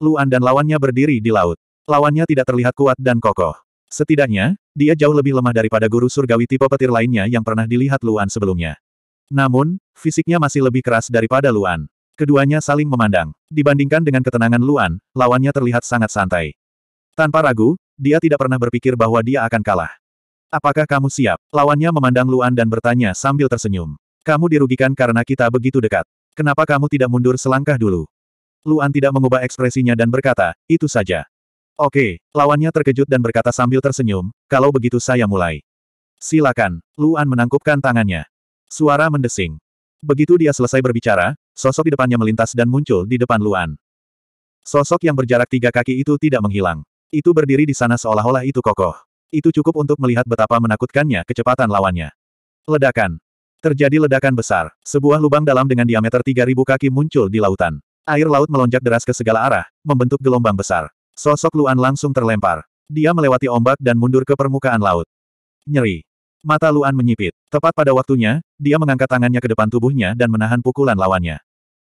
Luan dan lawannya berdiri di laut. Lawannya tidak terlihat kuat dan kokoh. Setidaknya, dia jauh lebih lemah daripada guru surgawi tipe petir lainnya yang pernah dilihat Luan sebelumnya. Namun, fisiknya masih lebih keras daripada Luan. Keduanya saling memandang. Dibandingkan dengan ketenangan Luan, lawannya terlihat sangat santai. Tanpa ragu, dia tidak pernah berpikir bahwa dia akan kalah. Apakah kamu siap? Lawannya memandang Luan dan bertanya sambil tersenyum. Kamu dirugikan karena kita begitu dekat. Kenapa kamu tidak mundur selangkah dulu? Luan tidak mengubah ekspresinya dan berkata, itu saja. Oke, lawannya terkejut dan berkata sambil tersenyum, kalau begitu saya mulai. Silakan, Luan menangkupkan tangannya. Suara mendesing. Begitu dia selesai berbicara, sosok di depannya melintas dan muncul di depan Luan. Sosok yang berjarak tiga kaki itu tidak menghilang. Itu berdiri di sana seolah-olah itu kokoh. Itu cukup untuk melihat betapa menakutkannya kecepatan lawannya. Ledakan. Terjadi ledakan besar. Sebuah lubang dalam dengan diameter 3000 kaki muncul di lautan. Air laut melonjak deras ke segala arah, membentuk gelombang besar. Sosok Luan langsung terlempar. Dia melewati ombak dan mundur ke permukaan laut. Nyeri. Mata Luan menyipit. Tepat pada waktunya, dia mengangkat tangannya ke depan tubuhnya dan menahan pukulan lawannya.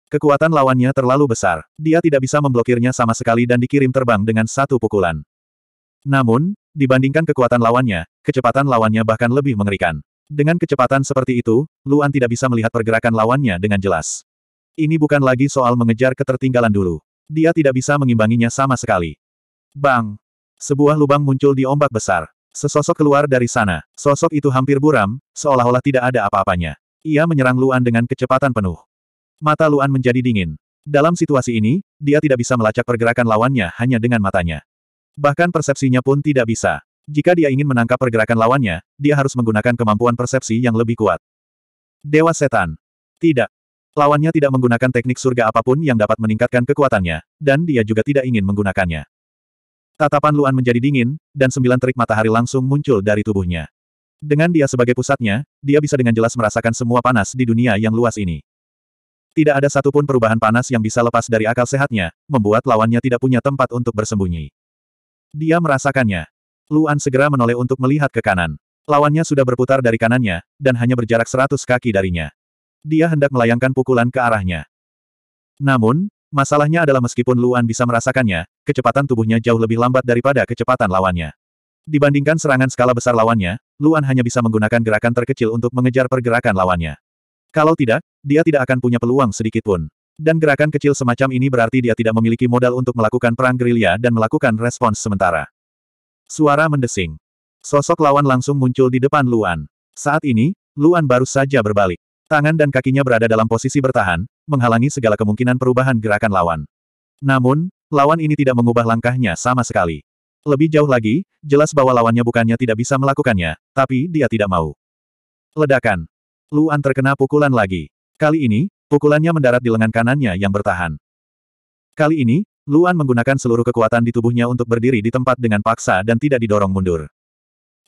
Kekuatan lawannya terlalu besar. Dia tidak bisa memblokirnya sama sekali dan dikirim terbang dengan satu pukulan. Namun, dibandingkan kekuatan lawannya, kecepatan lawannya bahkan lebih mengerikan. Dengan kecepatan seperti itu, Luan tidak bisa melihat pergerakan lawannya dengan jelas. Ini bukan lagi soal mengejar ketertinggalan dulu. Dia tidak bisa mengimbanginya sama sekali. Bang! Sebuah lubang muncul di ombak besar. Sesosok keluar dari sana. Sosok itu hampir buram, seolah-olah tidak ada apa-apanya. Ia menyerang Luan dengan kecepatan penuh. Mata Luan menjadi dingin. Dalam situasi ini, dia tidak bisa melacak pergerakan lawannya hanya dengan matanya. Bahkan persepsinya pun tidak bisa. Jika dia ingin menangkap pergerakan lawannya, dia harus menggunakan kemampuan persepsi yang lebih kuat. Dewa Setan. Tidak. Lawannya tidak menggunakan teknik surga apapun yang dapat meningkatkan kekuatannya, dan dia juga tidak ingin menggunakannya. Tatapan Luan menjadi dingin, dan sembilan terik matahari langsung muncul dari tubuhnya. Dengan dia sebagai pusatnya, dia bisa dengan jelas merasakan semua panas di dunia yang luas ini. Tidak ada satupun perubahan panas yang bisa lepas dari akal sehatnya, membuat lawannya tidak punya tempat untuk bersembunyi. Dia merasakannya. Luan segera menoleh untuk melihat ke kanan. Lawannya sudah berputar dari kanannya, dan hanya berjarak seratus kaki darinya dia hendak melayangkan pukulan ke arahnya. Namun, masalahnya adalah meskipun Luan bisa merasakannya, kecepatan tubuhnya jauh lebih lambat daripada kecepatan lawannya. Dibandingkan serangan skala besar lawannya, Luan hanya bisa menggunakan gerakan terkecil untuk mengejar pergerakan lawannya. Kalau tidak, dia tidak akan punya peluang sedikitpun. Dan gerakan kecil semacam ini berarti dia tidak memiliki modal untuk melakukan perang gerilya dan melakukan respons sementara. Suara mendesing. Sosok lawan langsung muncul di depan Luan. Saat ini, Luan baru saja berbalik. Tangan dan kakinya berada dalam posisi bertahan, menghalangi segala kemungkinan perubahan gerakan lawan. Namun, lawan ini tidak mengubah langkahnya sama sekali. Lebih jauh lagi, jelas bahwa lawannya bukannya tidak bisa melakukannya, tapi dia tidak mau. Ledakan. Luan terkena pukulan lagi. Kali ini, pukulannya mendarat di lengan kanannya yang bertahan. Kali ini, Luan menggunakan seluruh kekuatan di tubuhnya untuk berdiri di tempat dengan paksa dan tidak didorong mundur.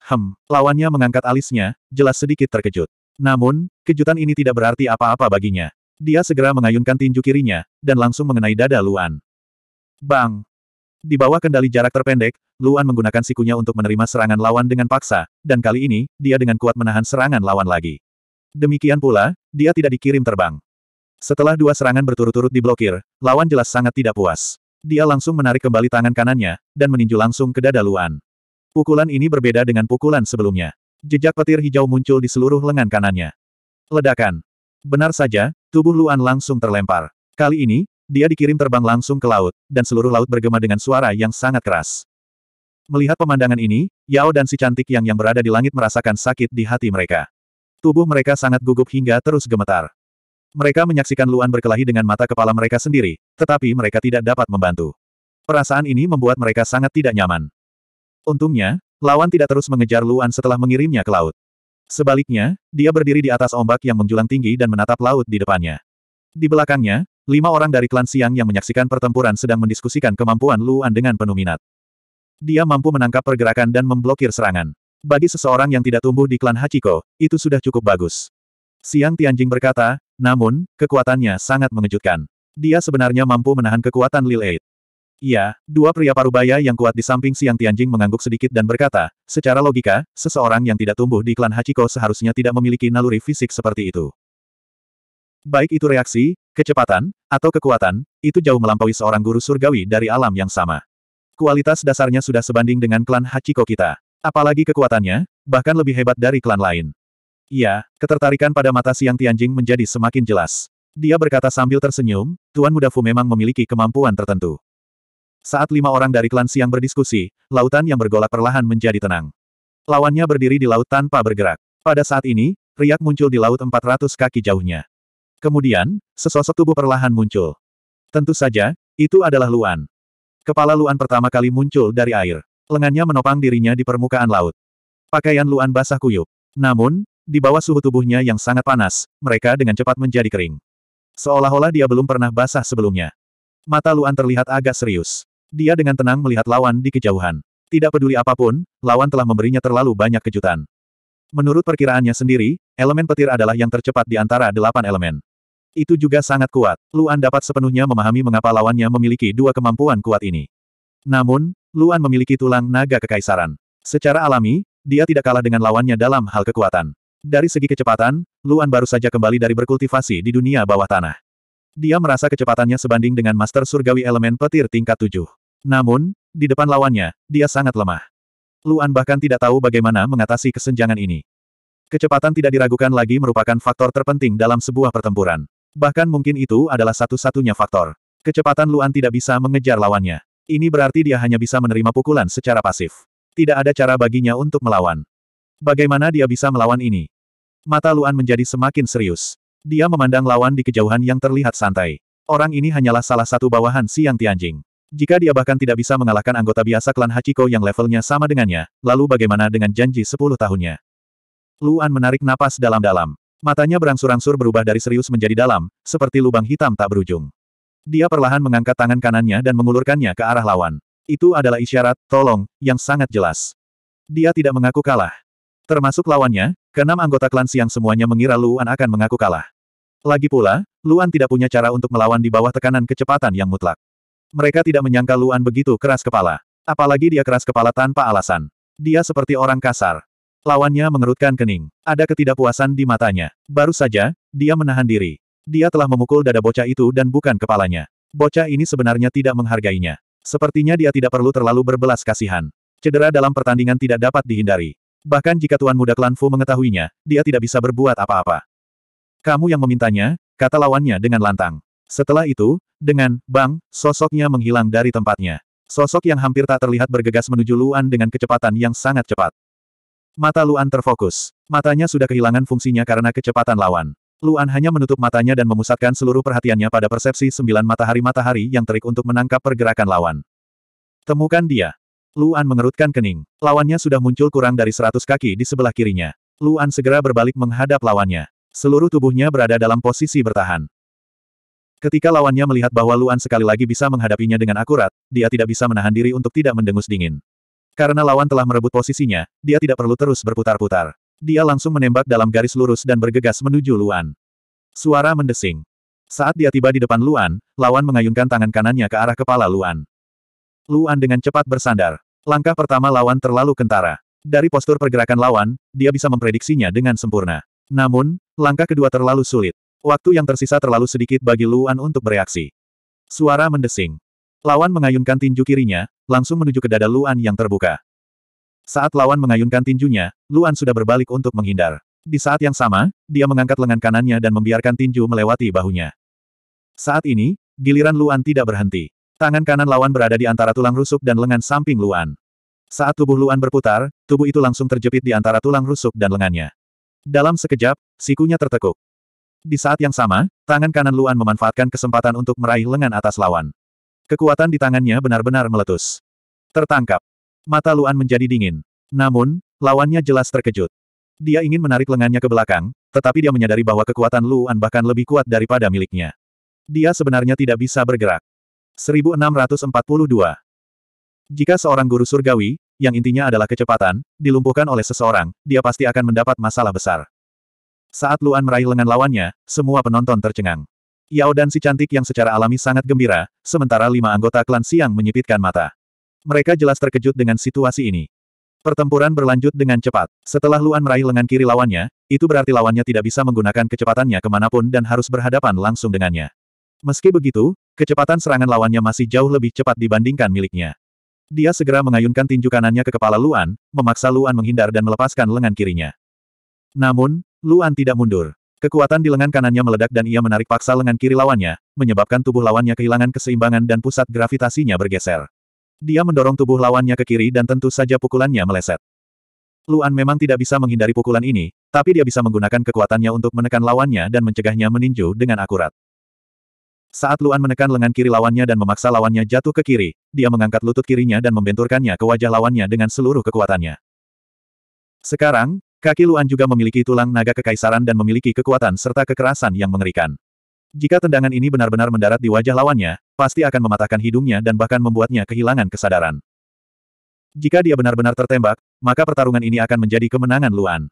Hem, lawannya mengangkat alisnya, jelas sedikit terkejut. Namun, kejutan ini tidak berarti apa-apa baginya. Dia segera mengayunkan tinju kirinya, dan langsung mengenai dada Luan. Bang! Di bawah kendali jarak terpendek, Luan menggunakan sikunya untuk menerima serangan lawan dengan paksa, dan kali ini, dia dengan kuat menahan serangan lawan lagi. Demikian pula, dia tidak dikirim terbang. Setelah dua serangan berturut-turut diblokir, lawan jelas sangat tidak puas. Dia langsung menarik kembali tangan kanannya, dan meninju langsung ke dada Luan. Pukulan ini berbeda dengan pukulan sebelumnya. Jejak petir hijau muncul di seluruh lengan kanannya. Ledakan. Benar saja, tubuh Luan langsung terlempar. Kali ini, dia dikirim terbang langsung ke laut, dan seluruh laut bergema dengan suara yang sangat keras. Melihat pemandangan ini, Yao dan si cantik yang yang berada di langit merasakan sakit di hati mereka. Tubuh mereka sangat gugup hingga terus gemetar. Mereka menyaksikan Luan berkelahi dengan mata kepala mereka sendiri, tetapi mereka tidak dapat membantu. Perasaan ini membuat mereka sangat tidak nyaman. Untungnya, Lawan tidak terus mengejar Luan setelah mengirimnya ke laut. Sebaliknya, dia berdiri di atas ombak yang menjulang tinggi dan menatap laut di depannya. Di belakangnya, lima orang dari klan Siang yang menyaksikan pertempuran sedang mendiskusikan kemampuan Luan dengan penuh minat. Dia mampu menangkap pergerakan dan memblokir serangan. Bagi seseorang yang tidak tumbuh di klan Hachiko, itu sudah cukup bagus. Siang Tianjing berkata, namun, kekuatannya sangat mengejutkan. Dia sebenarnya mampu menahan kekuatan Lil Eight. Iya, dua pria parubaya yang kuat di samping Siang Tianjing mengangguk sedikit dan berkata, secara logika, seseorang yang tidak tumbuh di klan Hachiko seharusnya tidak memiliki naluri fisik seperti itu. Baik itu reaksi, kecepatan, atau kekuatan, itu jauh melampaui seorang guru surgawi dari alam yang sama. Kualitas dasarnya sudah sebanding dengan klan Hachiko kita. Apalagi kekuatannya, bahkan lebih hebat dari klan lain. Iya, ketertarikan pada mata Siang Tianjing menjadi semakin jelas. Dia berkata sambil tersenyum, Tuan Muda Fu memang memiliki kemampuan tertentu. Saat lima orang dari klan Siang berdiskusi, lautan yang bergolak perlahan menjadi tenang. Lawannya berdiri di laut tanpa bergerak. Pada saat ini, riak muncul di laut 400 kaki jauhnya. Kemudian, sesosok tubuh perlahan muncul. Tentu saja, itu adalah Luan. Kepala Luan pertama kali muncul dari air. Lengannya menopang dirinya di permukaan laut. Pakaian Luan basah kuyup. Namun, di bawah suhu tubuhnya yang sangat panas, mereka dengan cepat menjadi kering. Seolah-olah dia belum pernah basah sebelumnya. Mata Luan terlihat agak serius. Dia dengan tenang melihat lawan di kejauhan. Tidak peduli apapun, lawan telah memberinya terlalu banyak kejutan. Menurut perkiraannya sendiri, elemen petir adalah yang tercepat di antara delapan elemen. Itu juga sangat kuat. Luan dapat sepenuhnya memahami mengapa lawannya memiliki dua kemampuan kuat ini. Namun, Luan memiliki tulang naga kekaisaran. Secara alami, dia tidak kalah dengan lawannya dalam hal kekuatan. Dari segi kecepatan, Luan baru saja kembali dari berkultivasi di dunia bawah tanah. Dia merasa kecepatannya sebanding dengan Master Surgawi elemen petir tingkat 7. Namun, di depan lawannya, dia sangat lemah. Luan bahkan tidak tahu bagaimana mengatasi kesenjangan ini. Kecepatan tidak diragukan lagi merupakan faktor terpenting dalam sebuah pertempuran. Bahkan mungkin itu adalah satu-satunya faktor. Kecepatan Luan tidak bisa mengejar lawannya. Ini berarti dia hanya bisa menerima pukulan secara pasif. Tidak ada cara baginya untuk melawan. Bagaimana dia bisa melawan ini? Mata Luan menjadi semakin serius. Dia memandang lawan di kejauhan yang terlihat santai. Orang ini hanyalah salah satu bawahan Siang Tianjing. Jika dia bahkan tidak bisa mengalahkan anggota biasa klan Hachiko yang levelnya sama dengannya, lalu bagaimana dengan janji sepuluh tahunnya? Luan menarik napas dalam-dalam. Matanya berangsur-angsur berubah dari serius menjadi dalam, seperti lubang hitam tak berujung. Dia perlahan mengangkat tangan kanannya dan mengulurkannya ke arah lawan. Itu adalah isyarat, tolong, yang sangat jelas. Dia tidak mengaku kalah. Termasuk lawannya, keenam anggota klan siang semuanya mengira Luan akan mengaku kalah. Lagi pula, Luan tidak punya cara untuk melawan di bawah tekanan kecepatan yang mutlak. Mereka tidak menyangka Luan begitu keras kepala. Apalagi dia keras kepala tanpa alasan. Dia seperti orang kasar. Lawannya mengerutkan kening. Ada ketidakpuasan di matanya. Baru saja, dia menahan diri. Dia telah memukul dada bocah itu dan bukan kepalanya. Bocah ini sebenarnya tidak menghargainya. Sepertinya dia tidak perlu terlalu berbelas kasihan. Cedera dalam pertandingan tidak dapat dihindari. Bahkan jika Tuan Muda Klan Fu mengetahuinya, dia tidak bisa berbuat apa-apa. Kamu yang memintanya, kata lawannya dengan lantang. Setelah itu, dengan bang, sosoknya menghilang dari tempatnya. Sosok yang hampir tak terlihat bergegas menuju Luan dengan kecepatan yang sangat cepat. Mata Luan terfokus. Matanya sudah kehilangan fungsinya karena kecepatan lawan. Luan hanya menutup matanya dan memusatkan seluruh perhatiannya pada persepsi sembilan matahari-matahari yang terik untuk menangkap pergerakan lawan. Temukan dia. Luan mengerutkan kening. Lawannya sudah muncul kurang dari seratus kaki di sebelah kirinya. Luan segera berbalik menghadap lawannya. Seluruh tubuhnya berada dalam posisi bertahan. Ketika lawannya melihat bahwa Luan sekali lagi bisa menghadapinya dengan akurat, dia tidak bisa menahan diri untuk tidak mendengus dingin. Karena lawan telah merebut posisinya, dia tidak perlu terus berputar-putar. Dia langsung menembak dalam garis lurus dan bergegas menuju Luan. Suara mendesing. Saat dia tiba di depan Luan, lawan mengayunkan tangan kanannya ke arah kepala Luan. Luan dengan cepat bersandar. Langkah pertama lawan terlalu kentara. Dari postur pergerakan lawan, dia bisa memprediksinya dengan sempurna. Namun, langkah kedua terlalu sulit. Waktu yang tersisa terlalu sedikit bagi Luan untuk bereaksi. Suara mendesing. Lawan mengayunkan tinju kirinya, langsung menuju ke dada Luan yang terbuka. Saat lawan mengayunkan tinjunya, Luan sudah berbalik untuk menghindar. Di saat yang sama, dia mengangkat lengan kanannya dan membiarkan tinju melewati bahunya. Saat ini, giliran Luan tidak berhenti. Tangan kanan lawan berada di antara tulang rusuk dan lengan samping Luan. Saat tubuh Luan berputar, tubuh itu langsung terjepit di antara tulang rusuk dan lengannya. Dalam sekejap, sikunya tertekuk. Di saat yang sama, tangan kanan Luan memanfaatkan kesempatan untuk meraih lengan atas lawan. Kekuatan di tangannya benar-benar meletus. Tertangkap. Mata Luan menjadi dingin. Namun, lawannya jelas terkejut. Dia ingin menarik lengannya ke belakang, tetapi dia menyadari bahwa kekuatan Luan bahkan lebih kuat daripada miliknya. Dia sebenarnya tidak bisa bergerak. 1642 Jika seorang guru surgawi, yang intinya adalah kecepatan, dilumpuhkan oleh seseorang, dia pasti akan mendapat masalah besar. Saat Luan meraih lengan lawannya, semua penonton tercengang. Yao dan si cantik yang secara alami sangat gembira, sementara lima anggota klan Siang menyipitkan mata. Mereka jelas terkejut dengan situasi ini. Pertempuran berlanjut dengan cepat. Setelah Luan meraih lengan kiri lawannya, itu berarti lawannya tidak bisa menggunakan kecepatannya kemanapun dan harus berhadapan langsung dengannya. Meski begitu, kecepatan serangan lawannya masih jauh lebih cepat dibandingkan miliknya. Dia segera mengayunkan tinju kanannya ke kepala Luan, memaksa Luan menghindar dan melepaskan lengan kirinya. Namun, Luan tidak mundur. Kekuatan di lengan kanannya meledak dan ia menarik paksa lengan kiri lawannya, menyebabkan tubuh lawannya kehilangan keseimbangan dan pusat gravitasinya bergeser. Dia mendorong tubuh lawannya ke kiri dan tentu saja pukulannya meleset. Luan memang tidak bisa menghindari pukulan ini, tapi dia bisa menggunakan kekuatannya untuk menekan lawannya dan mencegahnya meninju dengan akurat. Saat Luan menekan lengan kiri lawannya dan memaksa lawannya jatuh ke kiri, dia mengangkat lutut kirinya dan membenturkannya ke wajah lawannya dengan seluruh kekuatannya. Sekarang, Kaki Luan juga memiliki tulang naga kekaisaran dan memiliki kekuatan serta kekerasan yang mengerikan. Jika tendangan ini benar-benar mendarat di wajah lawannya, pasti akan mematahkan hidungnya dan bahkan membuatnya kehilangan kesadaran. Jika dia benar-benar tertembak, maka pertarungan ini akan menjadi kemenangan Luan.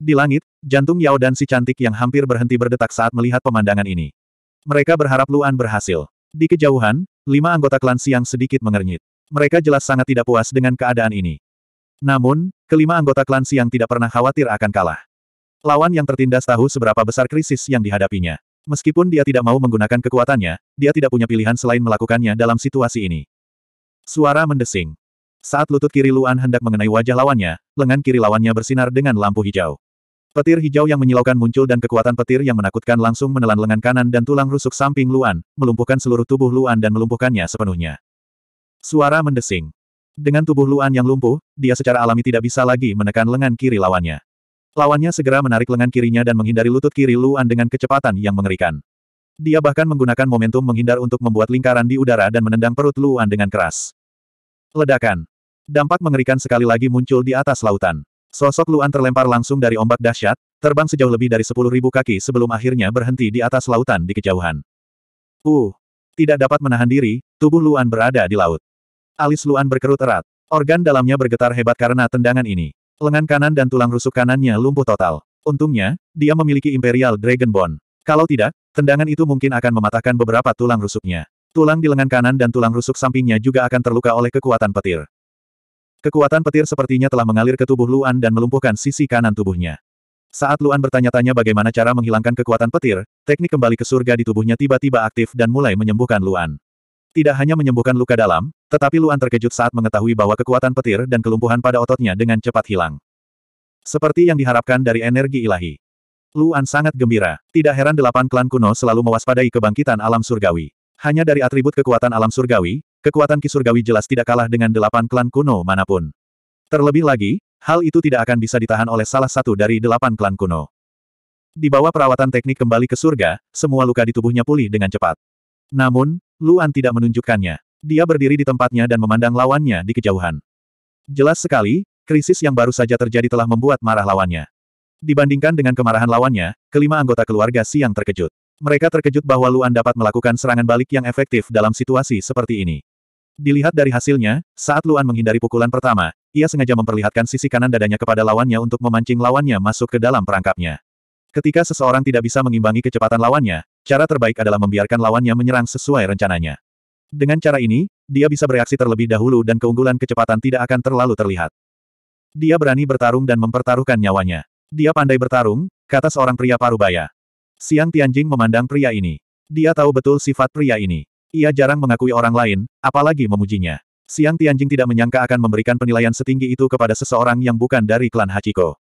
Di langit, jantung Yao dan si cantik yang hampir berhenti berdetak saat melihat pemandangan ini. Mereka berharap Luan berhasil. Di kejauhan, lima anggota klan Siang sedikit mengernyit. Mereka jelas sangat tidak puas dengan keadaan ini. Namun, kelima anggota klan Siang tidak pernah khawatir akan kalah. Lawan yang tertindas tahu seberapa besar krisis yang dihadapinya. Meskipun dia tidak mau menggunakan kekuatannya, dia tidak punya pilihan selain melakukannya dalam situasi ini. Suara mendesing. Saat lutut kiri Luan hendak mengenai wajah lawannya, lengan kiri lawannya bersinar dengan lampu hijau. Petir hijau yang menyilaukan muncul dan kekuatan petir yang menakutkan langsung menelan lengan kanan dan tulang rusuk samping Luan, melumpuhkan seluruh tubuh Luan dan melumpuhkannya sepenuhnya. Suara mendesing. Dengan tubuh Luan yang lumpuh, dia secara alami tidak bisa lagi menekan lengan kiri lawannya. Lawannya segera menarik lengan kirinya dan menghindari lutut kiri Luan dengan kecepatan yang mengerikan. Dia bahkan menggunakan momentum menghindar untuk membuat lingkaran di udara dan menendang perut Luan dengan keras. Ledakan. Dampak mengerikan sekali lagi muncul di atas lautan. Sosok Luan terlempar langsung dari ombak dahsyat, terbang sejauh lebih dari 10.000 kaki sebelum akhirnya berhenti di atas lautan di kejauhan. Uh! Tidak dapat menahan diri, tubuh Luan berada di laut. Alis Luan berkerut erat. Organ dalamnya bergetar hebat karena tendangan ini. Lengan kanan dan tulang rusuk kanannya lumpuh total. Untungnya, dia memiliki Imperial Dragon Bone. Kalau tidak, tendangan itu mungkin akan mematahkan beberapa tulang rusuknya. Tulang di lengan kanan dan tulang rusuk sampingnya juga akan terluka oleh kekuatan petir. Kekuatan petir sepertinya telah mengalir ke tubuh Luan dan melumpuhkan sisi kanan tubuhnya. Saat Luan bertanya-tanya bagaimana cara menghilangkan kekuatan petir, teknik kembali ke surga di tubuhnya tiba-tiba aktif dan mulai menyembuhkan Luan. Tidak hanya menyembuhkan luka dalam, tetapi Luan terkejut saat mengetahui bahwa kekuatan petir dan kelumpuhan pada ototnya dengan cepat hilang. Seperti yang diharapkan dari energi ilahi. Luan sangat gembira. Tidak heran delapan klan kuno selalu mewaspadai kebangkitan alam surgawi. Hanya dari atribut kekuatan alam surgawi, kekuatan kisurgawi jelas tidak kalah dengan delapan klan kuno manapun. Terlebih lagi, hal itu tidak akan bisa ditahan oleh salah satu dari delapan klan kuno. Di bawah perawatan teknik kembali ke surga, semua luka di tubuhnya pulih dengan cepat. Namun, Luan tidak menunjukkannya. Dia berdiri di tempatnya dan memandang lawannya di kejauhan. Jelas sekali, krisis yang baru saja terjadi telah membuat marah lawannya. Dibandingkan dengan kemarahan lawannya, kelima anggota keluarga Siang terkejut. Mereka terkejut bahwa Luan dapat melakukan serangan balik yang efektif dalam situasi seperti ini. Dilihat dari hasilnya, saat Luan menghindari pukulan pertama, ia sengaja memperlihatkan sisi kanan dadanya kepada lawannya untuk memancing lawannya masuk ke dalam perangkapnya. Ketika seseorang tidak bisa mengimbangi kecepatan lawannya, cara terbaik adalah membiarkan lawannya menyerang sesuai rencananya. Dengan cara ini, dia bisa bereaksi terlebih dahulu dan keunggulan kecepatan tidak akan terlalu terlihat. Dia berani bertarung dan mempertaruhkan nyawanya. Dia pandai bertarung, kata seorang pria parubaya. Siang Tianjing memandang pria ini. Dia tahu betul sifat pria ini. Ia jarang mengakui orang lain, apalagi memujinya. Siang Tianjing tidak menyangka akan memberikan penilaian setinggi itu kepada seseorang yang bukan dari klan Hachiko.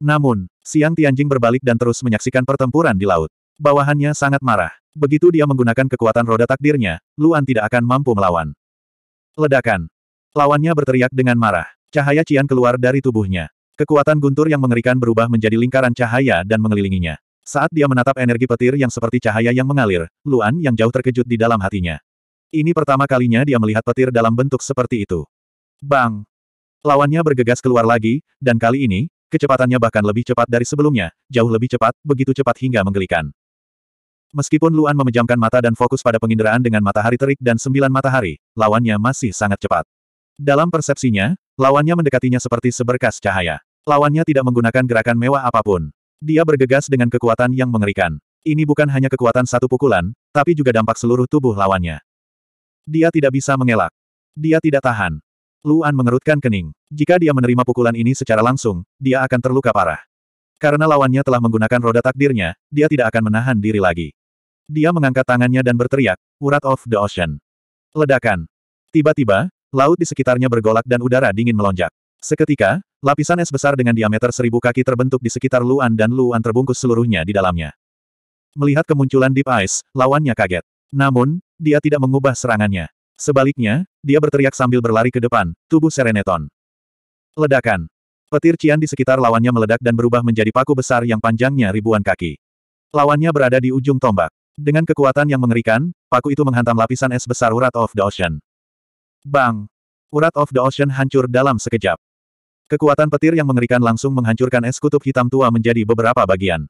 Namun, Siang Tianjing berbalik dan terus menyaksikan pertempuran di laut. Bawahannya sangat marah. Begitu dia menggunakan kekuatan roda takdirnya, Luan tidak akan mampu melawan. Ledakan. Lawannya berteriak dengan marah. Cahaya Cian keluar dari tubuhnya. Kekuatan guntur yang mengerikan berubah menjadi lingkaran cahaya dan mengelilinginya. Saat dia menatap energi petir yang seperti cahaya yang mengalir, Luan yang jauh terkejut di dalam hatinya. Ini pertama kalinya dia melihat petir dalam bentuk seperti itu. Bang! Lawannya bergegas keluar lagi, dan kali ini, kecepatannya bahkan lebih cepat dari sebelumnya, jauh lebih cepat, begitu cepat hingga menggelikan. Meskipun Luan memejamkan mata dan fokus pada penginderaan dengan matahari terik dan sembilan matahari, lawannya masih sangat cepat. Dalam persepsinya, lawannya mendekatinya seperti seberkas cahaya. Lawannya tidak menggunakan gerakan mewah apapun. Dia bergegas dengan kekuatan yang mengerikan. Ini bukan hanya kekuatan satu pukulan, tapi juga dampak seluruh tubuh lawannya. Dia tidak bisa mengelak. Dia tidak tahan. Luan mengerutkan kening. Jika dia menerima pukulan ini secara langsung, dia akan terluka parah. Karena lawannya telah menggunakan roda takdirnya, dia tidak akan menahan diri lagi. Dia mengangkat tangannya dan berteriak, Urat of the Ocean. Ledakan. Tiba-tiba, laut di sekitarnya bergolak dan udara dingin melonjak. Seketika, lapisan es besar dengan diameter seribu kaki terbentuk di sekitar Luan dan Luan terbungkus seluruhnya di dalamnya. Melihat kemunculan Deep Ice, lawannya kaget. Namun, dia tidak mengubah serangannya. Sebaliknya, dia berteriak sambil berlari ke depan, tubuh Sereneton. Ledakan. Petir cian di sekitar lawannya meledak dan berubah menjadi paku besar yang panjangnya ribuan kaki. Lawannya berada di ujung tombak. Dengan kekuatan yang mengerikan, paku itu menghantam lapisan es besar urat of the ocean. Bang! Urat of the ocean hancur dalam sekejap. Kekuatan petir yang mengerikan langsung menghancurkan es kutub hitam tua menjadi beberapa bagian.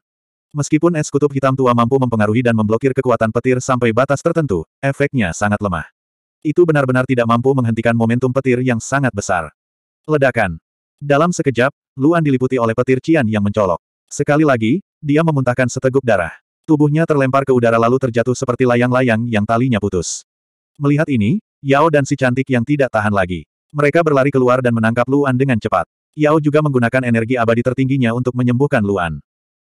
Meskipun es kutub hitam tua mampu mempengaruhi dan memblokir kekuatan petir sampai batas tertentu, efeknya sangat lemah. Itu benar-benar tidak mampu menghentikan momentum petir yang sangat besar. Ledakan. Dalam sekejap, Luan diliputi oleh petir Cian yang mencolok. Sekali lagi, dia memuntahkan seteguk darah. Tubuhnya terlempar ke udara lalu terjatuh seperti layang-layang yang talinya putus. Melihat ini, Yao dan si cantik yang tidak tahan lagi. Mereka berlari keluar dan menangkap Luan dengan cepat. Yao juga menggunakan energi abadi tertingginya untuk menyembuhkan Luan.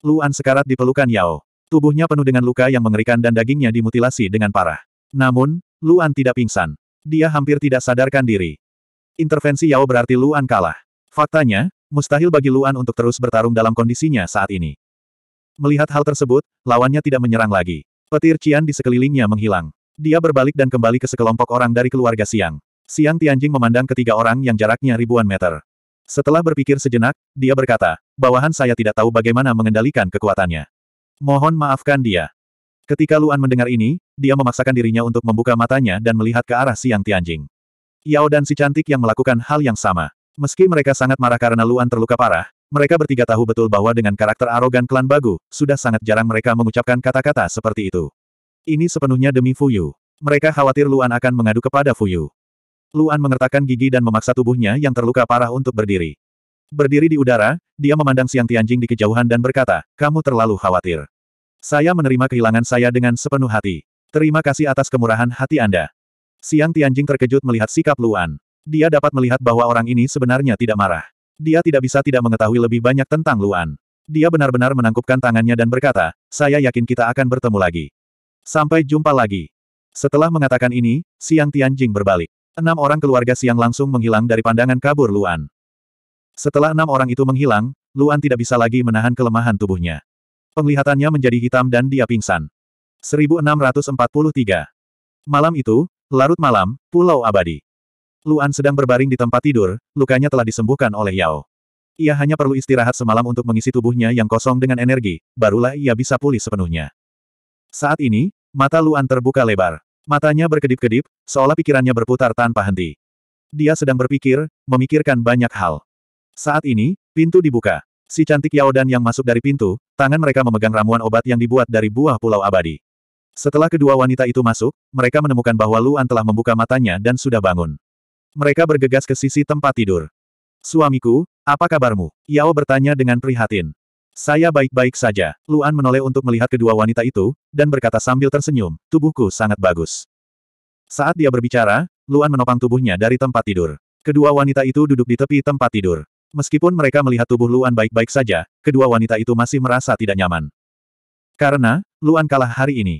Luan sekarat di pelukan Yao. Tubuhnya penuh dengan luka yang mengerikan dan dagingnya dimutilasi dengan parah. Namun, Luan tidak pingsan. Dia hampir tidak sadarkan diri. Intervensi Yao berarti Luan kalah. Faktanya, mustahil bagi Luan untuk terus bertarung dalam kondisinya saat ini. Melihat hal tersebut, lawannya tidak menyerang lagi. Petir Cian di sekelilingnya menghilang. Dia berbalik dan kembali ke sekelompok orang dari keluarga Siang. Siang Tianjing memandang ketiga orang yang jaraknya ribuan meter. Setelah berpikir sejenak, dia berkata, bawahan saya tidak tahu bagaimana mengendalikan kekuatannya. Mohon maafkan dia. Ketika Luan mendengar ini, dia memaksakan dirinya untuk membuka matanya dan melihat ke arah Siang Tianjing. Yao dan si cantik yang melakukan hal yang sama. Meski mereka sangat marah karena Luan terluka parah, mereka bertiga tahu betul bahwa dengan karakter arogan klan Bagu, sudah sangat jarang mereka mengucapkan kata-kata seperti itu. Ini sepenuhnya demi Fuyu. Mereka khawatir Luan akan mengadu kepada Fuyu. Luan mengertakkan gigi dan memaksa tubuhnya yang terluka parah untuk berdiri. Berdiri di udara, dia memandang Siang Tianjing di kejauhan dan berkata, kamu terlalu khawatir. Saya menerima kehilangan saya dengan sepenuh hati. Terima kasih atas kemurahan hati Anda. Siang Tianjing terkejut melihat sikap Luan. Dia dapat melihat bahwa orang ini sebenarnya tidak marah. Dia tidak bisa tidak mengetahui lebih banyak tentang Luan. Dia benar-benar menangkupkan tangannya dan berkata, saya yakin kita akan bertemu lagi. Sampai jumpa lagi. Setelah mengatakan ini, Siang Tianjing berbalik. Enam orang keluarga Siang langsung menghilang dari pandangan kabur Luan. Setelah enam orang itu menghilang, Luan tidak bisa lagi menahan kelemahan tubuhnya. Penglihatannya menjadi hitam dan dia pingsan. 1643. Malam itu, larut malam, Pulau Abadi. Luan sedang berbaring di tempat tidur, lukanya telah disembuhkan oleh Yao. Ia hanya perlu istirahat semalam untuk mengisi tubuhnya yang kosong dengan energi, barulah ia bisa pulih sepenuhnya. Saat ini, mata Luan terbuka lebar. Matanya berkedip-kedip, seolah pikirannya berputar tanpa henti. Dia sedang berpikir, memikirkan banyak hal. Saat ini, pintu dibuka. Si cantik Yao dan yang masuk dari pintu, tangan mereka memegang ramuan obat yang dibuat dari buah pulau abadi. Setelah kedua wanita itu masuk, mereka menemukan bahwa Luan telah membuka matanya dan sudah bangun. Mereka bergegas ke sisi tempat tidur. Suamiku, apa kabarmu? Yao bertanya dengan prihatin. Saya baik-baik saja. Luan menoleh untuk melihat kedua wanita itu, dan berkata sambil tersenyum, tubuhku sangat bagus. Saat dia berbicara, Luan menopang tubuhnya dari tempat tidur. Kedua wanita itu duduk di tepi tempat tidur. Meskipun mereka melihat tubuh Luan baik-baik saja, kedua wanita itu masih merasa tidak nyaman. Karena, Luan kalah hari ini.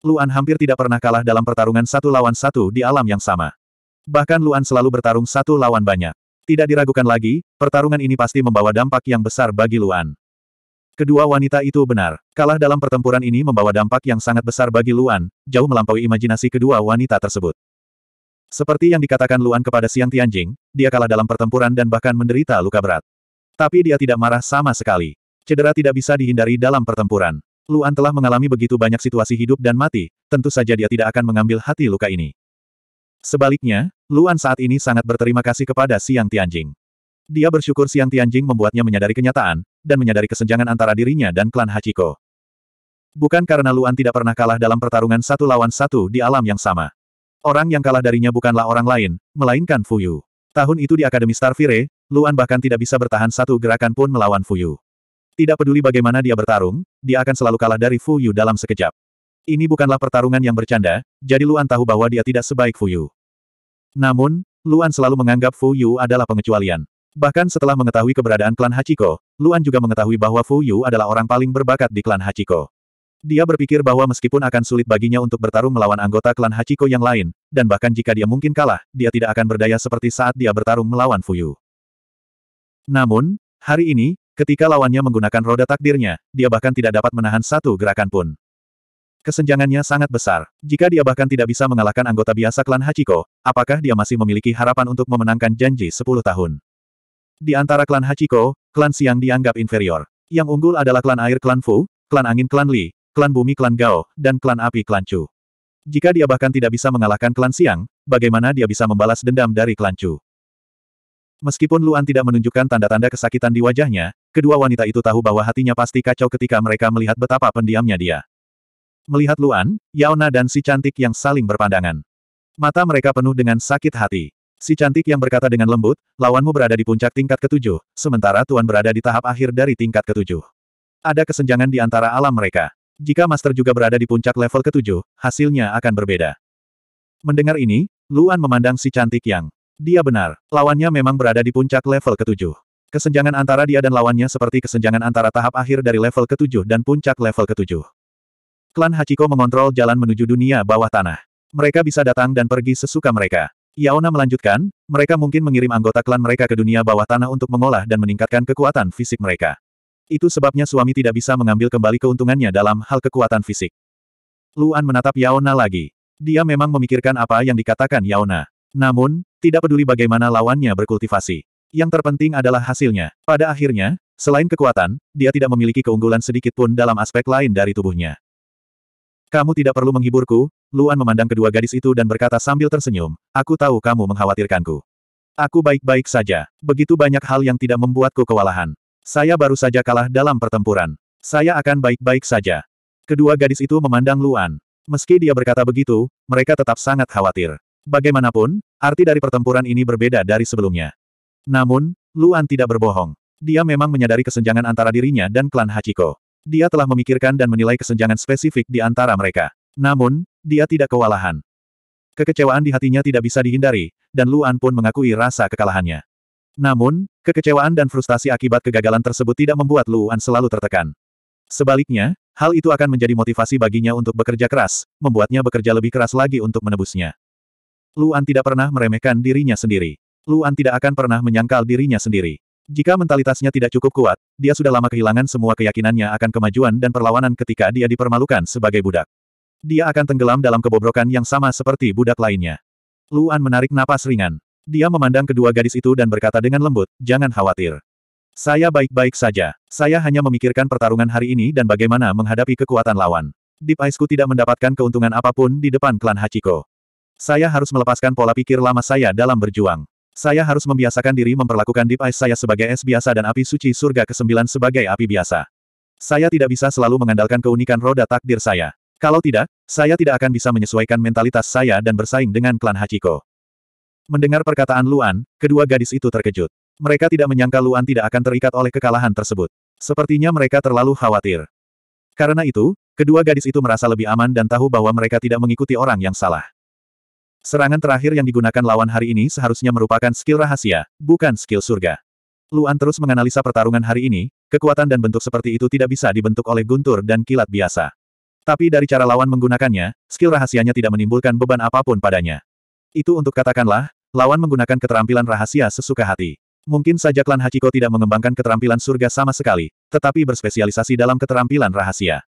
Luan hampir tidak pernah kalah dalam pertarungan satu lawan satu di alam yang sama. Bahkan Luan selalu bertarung satu lawan banyak. Tidak diragukan lagi, pertarungan ini pasti membawa dampak yang besar bagi Luan. Kedua wanita itu benar. Kalah dalam pertempuran ini membawa dampak yang sangat besar bagi Luan, jauh melampaui imajinasi kedua wanita tersebut. Seperti yang dikatakan Luan kepada Siang Tianjing, dia kalah dalam pertempuran dan bahkan menderita luka berat. Tapi dia tidak marah sama sekali. Cedera tidak bisa dihindari dalam pertempuran. Luan telah mengalami begitu banyak situasi hidup dan mati, tentu saja dia tidak akan mengambil hati luka ini. Sebaliknya, Luan saat ini sangat berterima kasih kepada Siang Tianjing. Dia bersyukur Siang Tianjing membuatnya menyadari kenyataan, dan menyadari kesenjangan antara dirinya dan klan Hachiko. Bukan karena Luan tidak pernah kalah dalam pertarungan satu lawan satu di alam yang sama. Orang yang kalah darinya bukanlah orang lain, melainkan Fuyu. Tahun itu di Akademi Starfire, Luan bahkan tidak bisa bertahan satu gerakan pun melawan Fuyu. Tidak peduli bagaimana dia bertarung, dia akan selalu kalah dari Fuyu dalam sekejap. Ini bukanlah pertarungan yang bercanda, jadi Luan tahu bahwa dia tidak sebaik Fuyu. Namun, Luan selalu menganggap Fuyu adalah pengecualian. Bahkan setelah mengetahui keberadaan klan Hachiko, Luan juga mengetahui bahwa Fuyu adalah orang paling berbakat di klan Hachiko. Dia berpikir bahwa meskipun akan sulit baginya untuk bertarung melawan anggota klan Hachiko yang lain, dan bahkan jika dia mungkin kalah, dia tidak akan berdaya seperti saat dia bertarung melawan Fuyu. Namun, hari ini, ketika lawannya menggunakan roda takdirnya, dia bahkan tidak dapat menahan satu gerakan pun. Kesenjangannya sangat besar. Jika dia bahkan tidak bisa mengalahkan anggota biasa klan Hachiko, apakah dia masih memiliki harapan untuk memenangkan janji 10 tahun? Di antara klan Hachiko, klan Siang dianggap inferior. Yang unggul adalah klan air klan Fu, klan angin klan Li, klan bumi klan Gao, dan klan api klan Chu. Jika dia bahkan tidak bisa mengalahkan klan Siang, bagaimana dia bisa membalas dendam dari klan Chu? Meskipun Luan tidak menunjukkan tanda-tanda kesakitan di wajahnya, kedua wanita itu tahu bahwa hatinya pasti kacau ketika mereka melihat betapa pendiamnya dia. Melihat Luan, Yaona dan si cantik yang saling berpandangan. Mata mereka penuh dengan sakit hati. Si cantik yang berkata dengan lembut, lawanmu berada di puncak tingkat ketujuh, sementara Tuan berada di tahap akhir dari tingkat ketujuh. Ada kesenjangan di antara alam mereka. Jika Master juga berada di puncak level ketujuh, hasilnya akan berbeda. Mendengar ini, Luan memandang si cantik yang. Dia benar, lawannya memang berada di puncak level ketujuh. Kesenjangan antara dia dan lawannya seperti kesenjangan antara tahap akhir dari level ketujuh dan puncak level ketujuh. Klan Hachiko mengontrol jalan menuju dunia bawah tanah. Mereka bisa datang dan pergi sesuka mereka. Yaona melanjutkan, mereka mungkin mengirim anggota klan mereka ke dunia bawah tanah untuk mengolah dan meningkatkan kekuatan fisik mereka. Itu sebabnya suami tidak bisa mengambil kembali keuntungannya dalam hal kekuatan fisik. Luan menatap Yaona lagi. Dia memang memikirkan apa yang dikatakan Yaona. Namun, tidak peduli bagaimana lawannya berkultivasi. Yang terpenting adalah hasilnya. Pada akhirnya, selain kekuatan, dia tidak memiliki keunggulan sedikit pun dalam aspek lain dari tubuhnya. Kamu tidak perlu menghiburku, Luan memandang kedua gadis itu dan berkata sambil tersenyum, aku tahu kamu mengkhawatirkanku. Aku baik-baik saja. Begitu banyak hal yang tidak membuatku kewalahan. Saya baru saja kalah dalam pertempuran. Saya akan baik-baik saja. Kedua gadis itu memandang Luan. Meski dia berkata begitu, mereka tetap sangat khawatir. Bagaimanapun, arti dari pertempuran ini berbeda dari sebelumnya. Namun, Luan tidak berbohong. Dia memang menyadari kesenjangan antara dirinya dan klan Hachiko. Dia telah memikirkan dan menilai kesenjangan spesifik di antara mereka. Namun, dia tidak kewalahan. Kekecewaan di hatinya tidak bisa dihindari, dan Luan pun mengakui rasa kekalahannya. Namun, kekecewaan dan frustasi akibat kegagalan tersebut tidak membuat Luan selalu tertekan. Sebaliknya, hal itu akan menjadi motivasi baginya untuk bekerja keras, membuatnya bekerja lebih keras lagi untuk menebusnya. Luan tidak pernah meremehkan dirinya sendiri. Luan tidak akan pernah menyangkal dirinya sendiri. Jika mentalitasnya tidak cukup kuat, dia sudah lama kehilangan semua keyakinannya akan kemajuan dan perlawanan ketika dia dipermalukan sebagai budak. Dia akan tenggelam dalam kebobrokan yang sama seperti budak lainnya. Luan menarik napas ringan. Dia memandang kedua gadis itu dan berkata dengan lembut, jangan khawatir. Saya baik-baik saja. Saya hanya memikirkan pertarungan hari ini dan bagaimana menghadapi kekuatan lawan. Deep ice tidak mendapatkan keuntungan apapun di depan klan Hachiko. Saya harus melepaskan pola pikir lama saya dalam berjuang. Saya harus membiasakan diri memperlakukan deep ice saya sebagai es biasa dan api suci surga ke-9 sebagai api biasa. Saya tidak bisa selalu mengandalkan keunikan roda takdir saya. Kalau tidak, saya tidak akan bisa menyesuaikan mentalitas saya dan bersaing dengan klan Hachiko. Mendengar perkataan Luan, kedua gadis itu terkejut. Mereka tidak menyangka Luan tidak akan terikat oleh kekalahan tersebut. Sepertinya mereka terlalu khawatir. Karena itu, kedua gadis itu merasa lebih aman dan tahu bahwa mereka tidak mengikuti orang yang salah. Serangan terakhir yang digunakan lawan hari ini seharusnya merupakan skill rahasia, bukan skill surga. Luan terus menganalisa pertarungan hari ini, kekuatan dan bentuk seperti itu tidak bisa dibentuk oleh guntur dan kilat biasa. Tapi dari cara lawan menggunakannya, skill rahasianya tidak menimbulkan beban apapun padanya. Itu untuk katakanlah, lawan menggunakan keterampilan rahasia sesuka hati. Mungkin saja klan Hachiko tidak mengembangkan keterampilan surga sama sekali, tetapi berspesialisasi dalam keterampilan rahasia.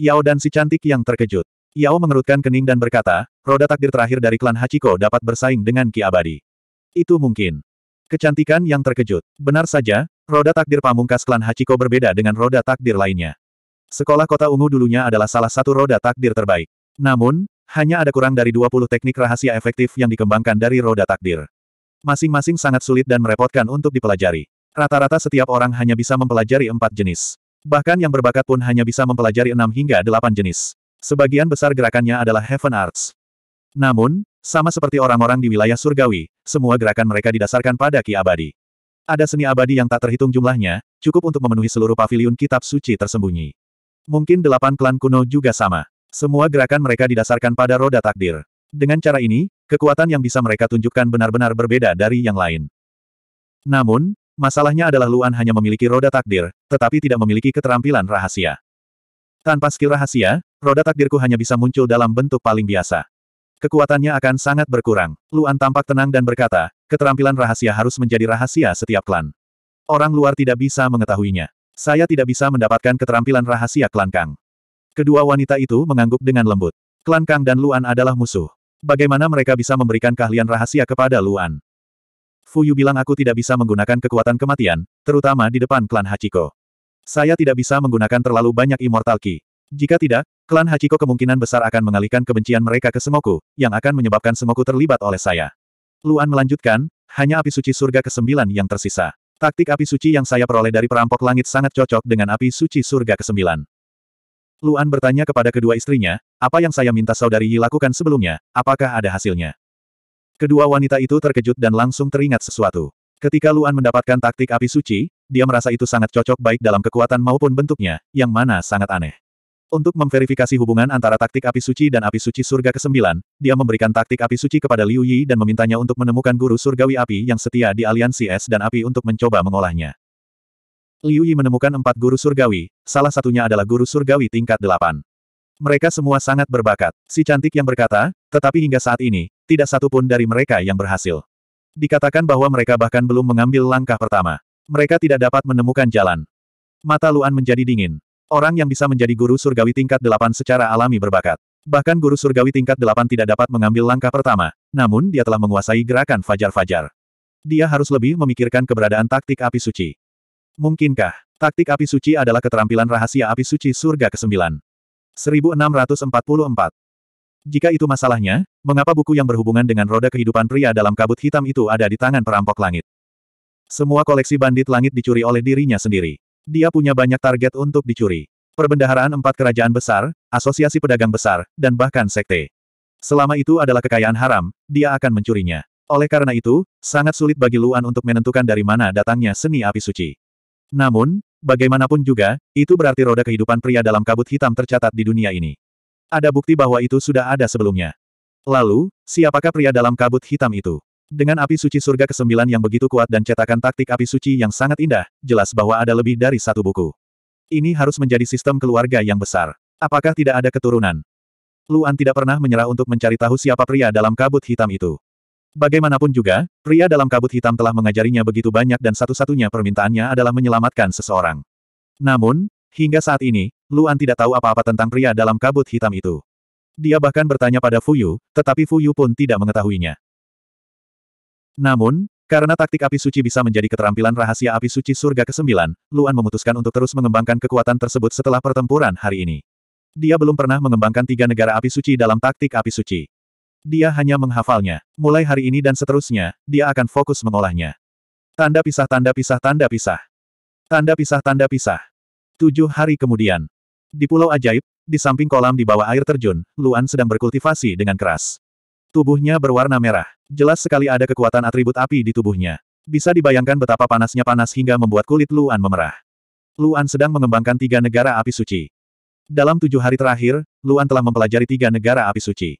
Yao dan si cantik yang terkejut. Yao mengerutkan kening dan berkata, roda takdir terakhir dari klan Hachiko dapat bersaing dengan Ki Abadi. Itu mungkin. Kecantikan yang terkejut. Benar saja, roda takdir pamungkas klan Hachiko berbeda dengan roda takdir lainnya. Sekolah Kota Ungu dulunya adalah salah satu roda takdir terbaik. Namun, hanya ada kurang dari 20 teknik rahasia efektif yang dikembangkan dari roda takdir. Masing-masing sangat sulit dan merepotkan untuk dipelajari. Rata-rata setiap orang hanya bisa mempelajari empat jenis. Bahkan yang berbakat pun hanya bisa mempelajari enam hingga delapan jenis. Sebagian besar gerakannya adalah Heaven Arts. Namun, sama seperti orang-orang di wilayah surgawi, semua gerakan mereka didasarkan pada ki abadi. Ada seni abadi yang tak terhitung jumlahnya, cukup untuk memenuhi seluruh paviliun kitab suci tersembunyi. Mungkin delapan klan kuno juga sama. Semua gerakan mereka didasarkan pada roda takdir. Dengan cara ini, kekuatan yang bisa mereka tunjukkan benar-benar berbeda dari yang lain. Namun, masalahnya adalah Luan hanya memiliki roda takdir, tetapi tidak memiliki keterampilan rahasia. Tanpa skill rahasia, Roda takdirku hanya bisa muncul dalam bentuk paling biasa. Kekuatannya akan sangat berkurang. Luan tampak tenang dan berkata, keterampilan rahasia harus menjadi rahasia setiap klan. Orang luar tidak bisa mengetahuinya. Saya tidak bisa mendapatkan keterampilan rahasia klan Kang. Kedua wanita itu mengangguk dengan lembut. Klan Kang dan Luan adalah musuh. Bagaimana mereka bisa memberikan keahlian rahasia kepada Luan? Fuyu bilang aku tidak bisa menggunakan kekuatan kematian, terutama di depan klan Hachiko. Saya tidak bisa menggunakan terlalu banyak immortal Ki. Jika tidak, klan Hachiko kemungkinan besar akan mengalihkan kebencian mereka ke Semoku, yang akan menyebabkan Semoku terlibat oleh saya. Luan melanjutkan, hanya api suci surga ke-9 yang tersisa. Taktik api suci yang saya peroleh dari perampok langit sangat cocok dengan api suci surga ke-9. Luan bertanya kepada kedua istrinya, apa yang saya minta saudari Yi lakukan sebelumnya, apakah ada hasilnya? Kedua wanita itu terkejut dan langsung teringat sesuatu. Ketika Luan mendapatkan taktik api suci, dia merasa itu sangat cocok baik dalam kekuatan maupun bentuknya, yang mana sangat aneh. Untuk memverifikasi hubungan antara taktik api suci dan api suci surga ke-9, dia memberikan taktik api suci kepada Liu Yi dan memintanya untuk menemukan guru surgawi api yang setia di aliansi es dan api untuk mencoba mengolahnya. Liu Yi menemukan empat guru surgawi, salah satunya adalah guru surgawi tingkat delapan. Mereka semua sangat berbakat, si cantik yang berkata, tetapi hingga saat ini, tidak satu pun dari mereka yang berhasil. Dikatakan bahwa mereka bahkan belum mengambil langkah pertama. Mereka tidak dapat menemukan jalan. Mata Luan menjadi dingin. Orang yang bisa menjadi guru surgawi tingkat delapan secara alami berbakat. Bahkan guru surgawi tingkat delapan tidak dapat mengambil langkah pertama, namun dia telah menguasai gerakan fajar-fajar. Dia harus lebih memikirkan keberadaan taktik api suci. Mungkinkah, taktik api suci adalah keterampilan rahasia api suci surga ke-9. 1644. Jika itu masalahnya, mengapa buku yang berhubungan dengan roda kehidupan pria dalam kabut hitam itu ada di tangan perampok langit? Semua koleksi bandit langit dicuri oleh dirinya sendiri. Dia punya banyak target untuk dicuri. Perbendaharaan empat kerajaan besar, asosiasi pedagang besar, dan bahkan sekte. Selama itu adalah kekayaan haram, dia akan mencurinya. Oleh karena itu, sangat sulit bagi Luan untuk menentukan dari mana datangnya seni api suci. Namun, bagaimanapun juga, itu berarti roda kehidupan pria dalam kabut hitam tercatat di dunia ini. Ada bukti bahwa itu sudah ada sebelumnya. Lalu, siapakah pria dalam kabut hitam itu? Dengan api suci surga kesembilan yang begitu kuat dan cetakan taktik api suci yang sangat indah, jelas bahwa ada lebih dari satu buku. Ini harus menjadi sistem keluarga yang besar. Apakah tidak ada keturunan? Luan tidak pernah menyerah untuk mencari tahu siapa pria dalam kabut hitam itu. Bagaimanapun juga, pria dalam kabut hitam telah mengajarinya begitu banyak dan satu-satunya permintaannya adalah menyelamatkan seseorang. Namun, hingga saat ini, Luan tidak tahu apa-apa tentang pria dalam kabut hitam itu. Dia bahkan bertanya pada Fuyu, tetapi Fuyu pun tidak mengetahuinya. Namun, karena taktik api suci bisa menjadi keterampilan rahasia api suci surga ke-9, Luan memutuskan untuk terus mengembangkan kekuatan tersebut setelah pertempuran hari ini. Dia belum pernah mengembangkan tiga negara api suci dalam taktik api suci. Dia hanya menghafalnya. Mulai hari ini dan seterusnya, dia akan fokus mengolahnya. Tanda pisah tanda pisah tanda pisah. Tanda pisah tanda pisah. Tujuh hari kemudian. Di Pulau Ajaib, di samping kolam di bawah air terjun, Luan sedang berkultivasi dengan keras. Tubuhnya berwarna merah. Jelas sekali ada kekuatan atribut api di tubuhnya. Bisa dibayangkan betapa panasnya panas hingga membuat kulit Luan memerah. Luan sedang mengembangkan tiga negara api suci. Dalam tujuh hari terakhir, Luan telah mempelajari tiga negara api suci.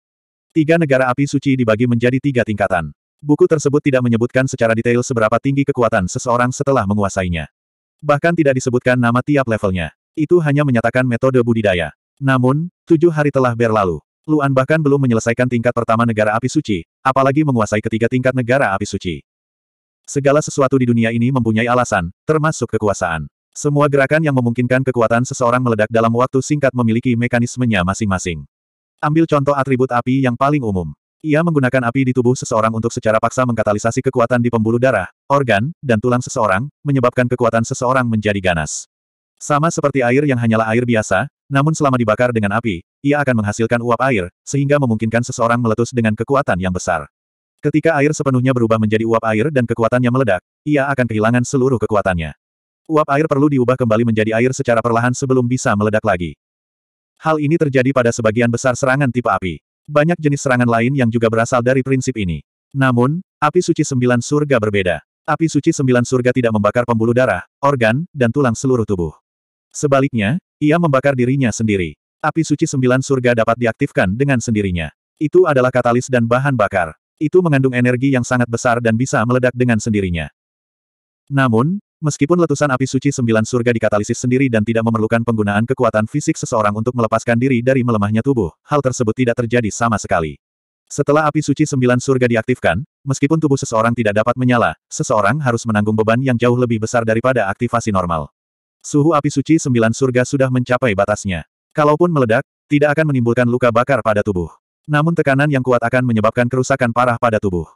Tiga negara api suci dibagi menjadi tiga tingkatan. Buku tersebut tidak menyebutkan secara detail seberapa tinggi kekuatan seseorang setelah menguasainya. Bahkan tidak disebutkan nama tiap levelnya. Itu hanya menyatakan metode budidaya. Namun, tujuh hari telah berlalu. Luan bahkan belum menyelesaikan tingkat pertama negara api suci, apalagi menguasai ketiga tingkat negara api suci. Segala sesuatu di dunia ini mempunyai alasan, termasuk kekuasaan. Semua gerakan yang memungkinkan kekuatan seseorang meledak dalam waktu singkat memiliki mekanismenya masing-masing. Ambil contoh atribut api yang paling umum. Ia menggunakan api di tubuh seseorang untuk secara paksa mengkatalisasi kekuatan di pembuluh darah, organ, dan tulang seseorang, menyebabkan kekuatan seseorang menjadi ganas. Sama seperti air yang hanyalah air biasa, namun selama dibakar dengan api, ia akan menghasilkan uap air, sehingga memungkinkan seseorang meletus dengan kekuatan yang besar. Ketika air sepenuhnya berubah menjadi uap air dan kekuatannya meledak, ia akan kehilangan seluruh kekuatannya. Uap air perlu diubah kembali menjadi air secara perlahan sebelum bisa meledak lagi. Hal ini terjadi pada sebagian besar serangan tipe api. Banyak jenis serangan lain yang juga berasal dari prinsip ini. Namun, api suci sembilan surga berbeda. Api suci sembilan surga tidak membakar pembuluh darah, organ, dan tulang seluruh tubuh. Sebaliknya, ia membakar dirinya sendiri. Api suci sembilan surga dapat diaktifkan dengan sendirinya. Itu adalah katalis dan bahan bakar. Itu mengandung energi yang sangat besar dan bisa meledak dengan sendirinya. Namun, meskipun letusan api suci sembilan surga dikatalisis sendiri dan tidak memerlukan penggunaan kekuatan fisik seseorang untuk melepaskan diri dari melemahnya tubuh, hal tersebut tidak terjadi sama sekali. Setelah api suci sembilan surga diaktifkan, meskipun tubuh seseorang tidak dapat menyala, seseorang harus menanggung beban yang jauh lebih besar daripada aktivasi normal. Suhu api suci sembilan surga sudah mencapai batasnya. Kalaupun meledak, tidak akan menimbulkan luka bakar pada tubuh. Namun tekanan yang kuat akan menyebabkan kerusakan parah pada tubuh.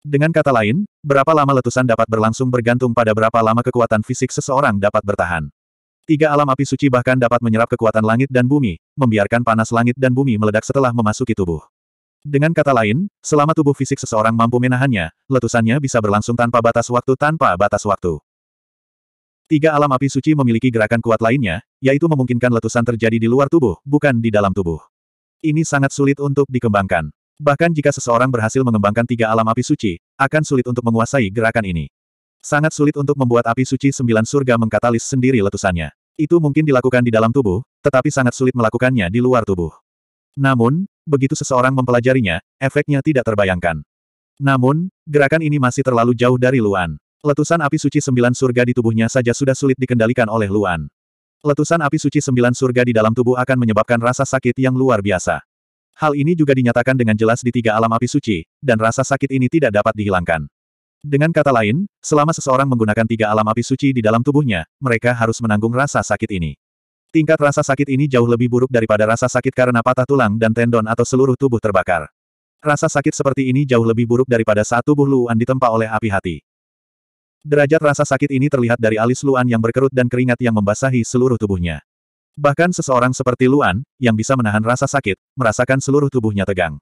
Dengan kata lain, berapa lama letusan dapat berlangsung bergantung pada berapa lama kekuatan fisik seseorang dapat bertahan. Tiga alam api suci bahkan dapat menyerap kekuatan langit dan bumi, membiarkan panas langit dan bumi meledak setelah memasuki tubuh. Dengan kata lain, selama tubuh fisik seseorang mampu menahannya, letusannya bisa berlangsung tanpa batas waktu tanpa batas waktu. Tiga alam api suci memiliki gerakan kuat lainnya, yaitu memungkinkan letusan terjadi di luar tubuh, bukan di dalam tubuh. Ini sangat sulit untuk dikembangkan. Bahkan jika seseorang berhasil mengembangkan tiga alam api suci, akan sulit untuk menguasai gerakan ini. Sangat sulit untuk membuat api suci sembilan surga mengkatalis sendiri letusannya. Itu mungkin dilakukan di dalam tubuh, tetapi sangat sulit melakukannya di luar tubuh. Namun, begitu seseorang mempelajarinya, efeknya tidak terbayangkan. Namun, gerakan ini masih terlalu jauh dari Luan. Letusan api suci sembilan surga di tubuhnya saja sudah sulit dikendalikan oleh Luan. Letusan api suci sembilan surga di dalam tubuh akan menyebabkan rasa sakit yang luar biasa. Hal ini juga dinyatakan dengan jelas di tiga alam api suci, dan rasa sakit ini tidak dapat dihilangkan. Dengan kata lain, selama seseorang menggunakan tiga alam api suci di dalam tubuhnya, mereka harus menanggung rasa sakit ini. Tingkat rasa sakit ini jauh lebih buruk daripada rasa sakit karena patah tulang dan tendon atau seluruh tubuh terbakar. Rasa sakit seperti ini jauh lebih buruk daripada saat tubuh Luan ditempa oleh api hati. Derajat rasa sakit ini terlihat dari alis Luan yang berkerut dan keringat yang membasahi seluruh tubuhnya. Bahkan seseorang seperti Luan, yang bisa menahan rasa sakit, merasakan seluruh tubuhnya tegang.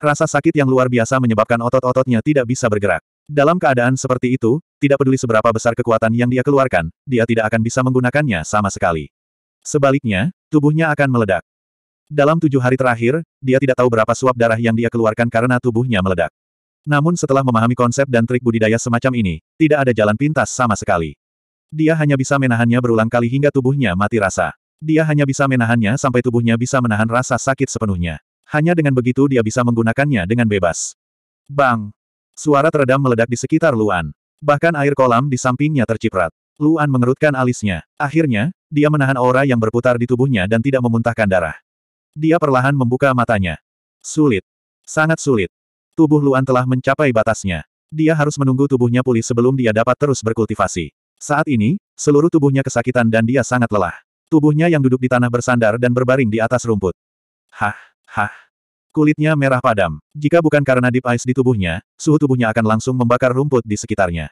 Rasa sakit yang luar biasa menyebabkan otot-ototnya tidak bisa bergerak. Dalam keadaan seperti itu, tidak peduli seberapa besar kekuatan yang dia keluarkan, dia tidak akan bisa menggunakannya sama sekali. Sebaliknya, tubuhnya akan meledak. Dalam tujuh hari terakhir, dia tidak tahu berapa suap darah yang dia keluarkan karena tubuhnya meledak. Namun setelah memahami konsep dan trik budidaya semacam ini, tidak ada jalan pintas sama sekali. Dia hanya bisa menahannya berulang kali hingga tubuhnya mati rasa. Dia hanya bisa menahannya sampai tubuhnya bisa menahan rasa sakit sepenuhnya. Hanya dengan begitu dia bisa menggunakannya dengan bebas. Bang! Suara teredam meledak di sekitar Luan. Bahkan air kolam di sampingnya terciprat. Luan mengerutkan alisnya. Akhirnya, dia menahan aura yang berputar di tubuhnya dan tidak memuntahkan darah. Dia perlahan membuka matanya. Sulit. Sangat sulit. Tubuh Luan telah mencapai batasnya. Dia harus menunggu tubuhnya pulih sebelum dia dapat terus berkultivasi. Saat ini, seluruh tubuhnya kesakitan dan dia sangat lelah. Tubuhnya yang duduk di tanah bersandar dan berbaring di atas rumput. Hah, hah. Kulitnya merah padam. Jika bukan karena deep ice di tubuhnya, suhu tubuhnya akan langsung membakar rumput di sekitarnya.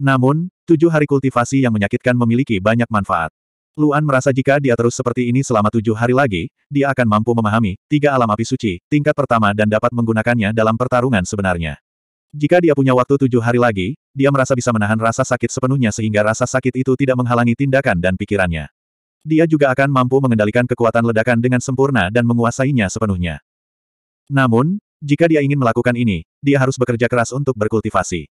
Namun, tujuh hari kultivasi yang menyakitkan memiliki banyak manfaat. Luan merasa jika dia terus seperti ini selama tujuh hari lagi, dia akan mampu memahami tiga alam api suci, tingkat pertama dan dapat menggunakannya dalam pertarungan sebenarnya. Jika dia punya waktu tujuh hari lagi, dia merasa bisa menahan rasa sakit sepenuhnya sehingga rasa sakit itu tidak menghalangi tindakan dan pikirannya. Dia juga akan mampu mengendalikan kekuatan ledakan dengan sempurna dan menguasainya sepenuhnya. Namun, jika dia ingin melakukan ini, dia harus bekerja keras untuk berkultivasi.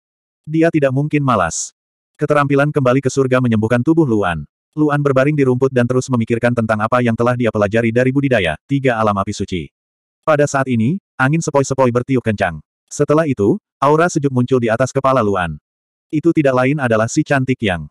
Dia tidak mungkin malas. Keterampilan kembali ke surga menyembuhkan tubuh Luan. Luan berbaring di rumput dan terus memikirkan tentang apa yang telah dia pelajari dari budidaya, tiga alam api suci. Pada saat ini, angin sepoi-sepoi bertiup kencang. Setelah itu, aura sejuk muncul di atas kepala Luan. Itu tidak lain adalah si cantik yang.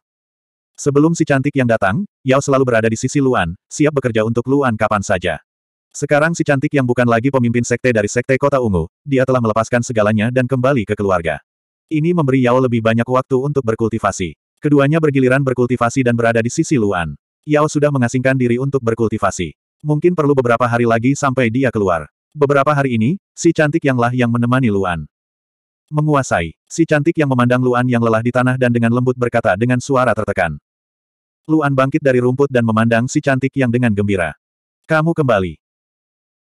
Sebelum si cantik yang datang, Yao selalu berada di sisi Luan, siap bekerja untuk Luan kapan saja. Sekarang si cantik yang bukan lagi pemimpin sekte dari sekte Kota Ungu, dia telah melepaskan segalanya dan kembali ke keluarga. Ini memberi Yao lebih banyak waktu untuk berkultivasi. Keduanya bergiliran berkultivasi dan berada di sisi Luan. Yao sudah mengasingkan diri untuk berkultivasi. Mungkin perlu beberapa hari lagi sampai dia keluar. Beberapa hari ini, si cantik yang yanglah yang menemani Luan. Menguasai, si cantik yang memandang Luan yang lelah di tanah dan dengan lembut berkata dengan suara tertekan. Luan bangkit dari rumput dan memandang si cantik yang dengan gembira. Kamu kembali.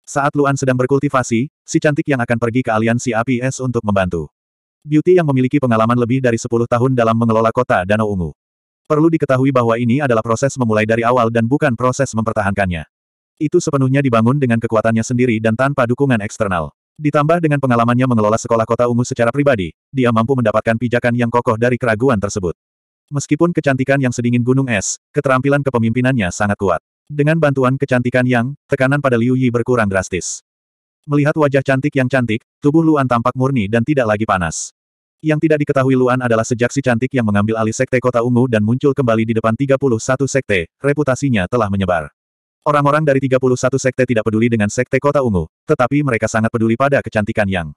Saat Luan sedang berkultivasi, si cantik yang akan pergi ke aliansi APS untuk membantu. Beauty yang memiliki pengalaman lebih dari 10 tahun dalam mengelola kota Danau Ungu. Perlu diketahui bahwa ini adalah proses memulai dari awal dan bukan proses mempertahankannya. Itu sepenuhnya dibangun dengan kekuatannya sendiri dan tanpa dukungan eksternal. Ditambah dengan pengalamannya mengelola sekolah kota ungu secara pribadi, dia mampu mendapatkan pijakan yang kokoh dari keraguan tersebut. Meskipun kecantikan yang sedingin gunung es, keterampilan kepemimpinannya sangat kuat. Dengan bantuan kecantikan yang, tekanan pada Liu Yi berkurang drastis. Melihat wajah cantik yang cantik, tubuh Luan tampak murni dan tidak lagi panas. Yang tidak diketahui Luan adalah sejak si cantik yang mengambil alih Sekte Kota Ungu dan muncul kembali di depan 31 Sekte, reputasinya telah menyebar. Orang-orang dari 31 Sekte tidak peduli dengan Sekte Kota Ungu, tetapi mereka sangat peduli pada kecantikan yang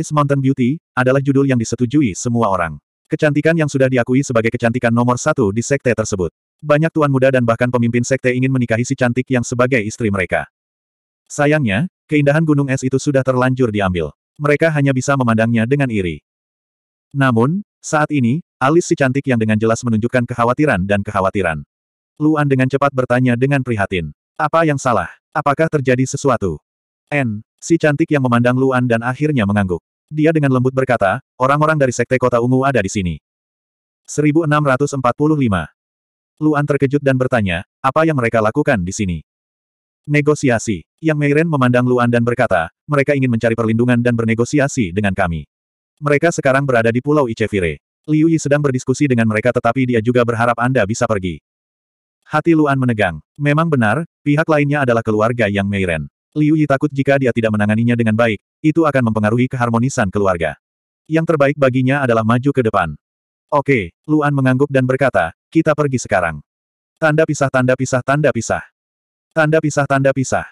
Ice Mountain Beauty, adalah judul yang disetujui semua orang. Kecantikan yang sudah diakui sebagai kecantikan nomor satu di Sekte tersebut. Banyak tuan muda dan bahkan pemimpin Sekte ingin menikahi si cantik yang sebagai istri mereka. Sayangnya, keindahan gunung es itu sudah terlanjur diambil. Mereka hanya bisa memandangnya dengan iri. Namun, saat ini, alis si cantik yang dengan jelas menunjukkan kekhawatiran dan kekhawatiran. Luan dengan cepat bertanya dengan prihatin. Apa yang salah? Apakah terjadi sesuatu? N, si cantik yang memandang Luan dan akhirnya mengangguk. Dia dengan lembut berkata, orang-orang dari Sekte Kota Ungu ada di sini. 1645. Luan terkejut dan bertanya, apa yang mereka lakukan di sini? Negosiasi. Yang Meiren memandang Luan dan berkata, mereka ingin mencari perlindungan dan bernegosiasi dengan kami. Mereka sekarang berada di Pulau Icevire. Liu Yi sedang berdiskusi dengan mereka tetapi dia juga berharap Anda bisa pergi. Hati Luan menegang. Memang benar, pihak lainnya adalah keluarga Yang Meiren. Liu Yi takut jika dia tidak menanganinya dengan baik, itu akan mempengaruhi keharmonisan keluarga. Yang terbaik baginya adalah maju ke depan. Oke, Luan mengangguk dan berkata, kita pergi sekarang. Tanda pisah tanda pisah tanda pisah. Tanda pisah tanda pisah.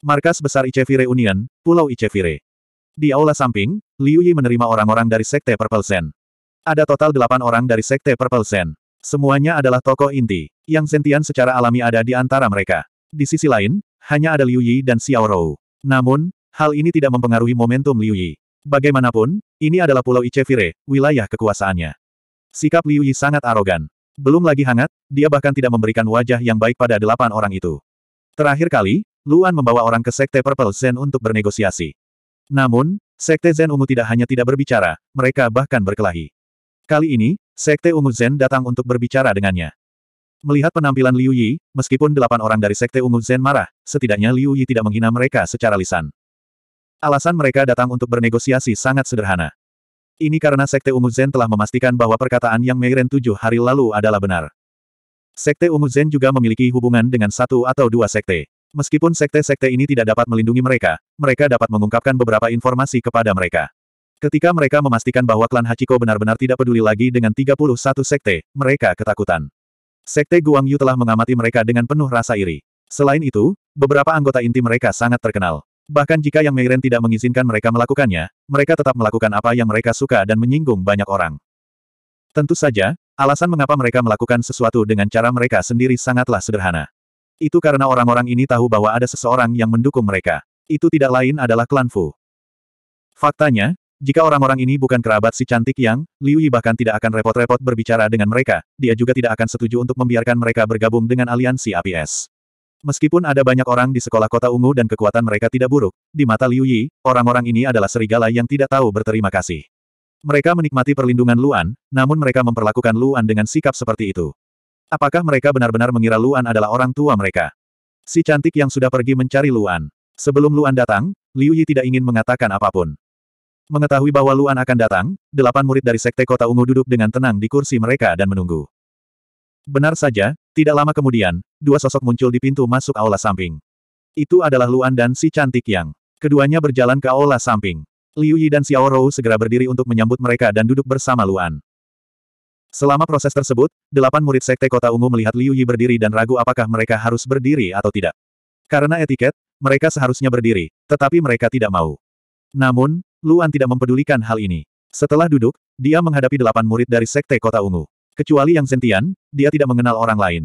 Markas besar Icevire Union, Pulau Icevire. Di aula samping, Liu Yi menerima orang-orang dari Sekte Purple Zen. Ada total delapan orang dari Sekte Purple Zen. Semuanya adalah tokoh inti, yang sentian secara alami ada di antara mereka. Di sisi lain, hanya ada Liu Yi dan Xiao Rou. Namun, hal ini tidak mempengaruhi momentum Liu Yi. Bagaimanapun, ini adalah Pulau Ichevire, wilayah kekuasaannya. Sikap Liu Yi sangat arogan. Belum lagi hangat, dia bahkan tidak memberikan wajah yang baik pada delapan orang itu. Terakhir kali, Luan membawa orang ke Sekte Purple Zen untuk bernegosiasi. Namun, Sekte Zen Ungu tidak hanya tidak berbicara, mereka bahkan berkelahi. Kali ini, Sekte Ungu Zen datang untuk berbicara dengannya. Melihat penampilan Liu Yi, meskipun delapan orang dari Sekte Ungu Zen marah, setidaknya Liu Yi tidak menghina mereka secara lisan. Alasan mereka datang untuk bernegosiasi sangat sederhana. Ini karena Sekte Ungu Zen telah memastikan bahwa perkataan yang Mei tujuh hari lalu adalah benar. Sekte Ungu Zen juga memiliki hubungan dengan satu atau dua sekte. Meskipun sekte-sekte ini tidak dapat melindungi mereka, mereka dapat mengungkapkan beberapa informasi kepada mereka. Ketika mereka memastikan bahwa klan Hachiko benar-benar tidak peduli lagi dengan 31 sekte, mereka ketakutan. Sekte Guang Yu telah mengamati mereka dengan penuh rasa iri. Selain itu, beberapa anggota inti mereka sangat terkenal. Bahkan jika Yang Meiren tidak mengizinkan mereka melakukannya, mereka tetap melakukan apa yang mereka suka dan menyinggung banyak orang. Tentu saja, alasan mengapa mereka melakukan sesuatu dengan cara mereka sendiri sangatlah sederhana. Itu karena orang-orang ini tahu bahwa ada seseorang yang mendukung mereka. Itu tidak lain adalah klan Fu. Faktanya, jika orang-orang ini bukan kerabat si cantik yang, Liu Yi bahkan tidak akan repot-repot berbicara dengan mereka, dia juga tidak akan setuju untuk membiarkan mereka bergabung dengan aliansi APS. Meskipun ada banyak orang di sekolah kota ungu dan kekuatan mereka tidak buruk, di mata Liu Yi, orang-orang ini adalah serigala yang tidak tahu berterima kasih. Mereka menikmati perlindungan Luan, namun mereka memperlakukan Luan dengan sikap seperti itu. Apakah mereka benar-benar mengira Luan adalah orang tua mereka? Si cantik yang sudah pergi mencari Luan. Sebelum Luan datang, Liu Yi tidak ingin mengatakan apapun. Mengetahui bahwa Luan akan datang, delapan murid dari Sekte Kota Ungu duduk dengan tenang di kursi mereka dan menunggu. Benar saja, tidak lama kemudian, dua sosok muncul di pintu masuk aula samping. Itu adalah Luan dan si cantik yang. Keduanya berjalan ke aula samping. Liu Yi dan Xiao Rou segera berdiri untuk menyambut mereka dan duduk bersama Luan. Selama proses tersebut, delapan murid sekte kota ungu melihat Liu Yi berdiri dan ragu apakah mereka harus berdiri atau tidak. Karena etiket, mereka seharusnya berdiri, tetapi mereka tidak mau. Namun, Luan tidak mempedulikan hal ini. Setelah duduk, dia menghadapi delapan murid dari sekte kota ungu. Kecuali yang sentian, dia tidak mengenal orang lain.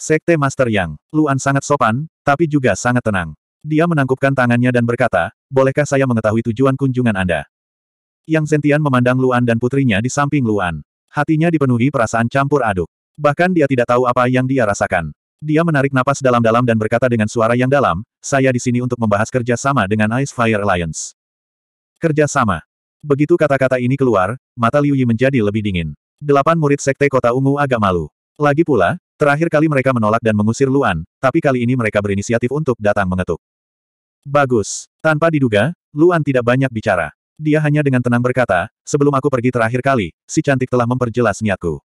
Sekte Master Yang, Luan sangat sopan, tapi juga sangat tenang. Dia menangkupkan tangannya dan berkata, bolehkah saya mengetahui tujuan kunjungan Anda? Yang Zentian memandang Luan dan putrinya di samping Luan. Hatinya dipenuhi perasaan campur aduk. Bahkan dia tidak tahu apa yang dia rasakan. Dia menarik napas dalam-dalam dan berkata dengan suara yang dalam, saya di sini untuk membahas kerja sama dengan Ice Fire Alliance. Kerja sama. Begitu kata-kata ini keluar, mata Liu Yi menjadi lebih dingin. Delapan murid sekte kota ungu agak malu. Lagi pula, terakhir kali mereka menolak dan mengusir Luan, tapi kali ini mereka berinisiatif untuk datang mengetuk. Bagus. Tanpa diduga, Luan tidak banyak bicara. Dia hanya dengan tenang berkata, sebelum aku pergi terakhir kali, si cantik telah memperjelas niatku.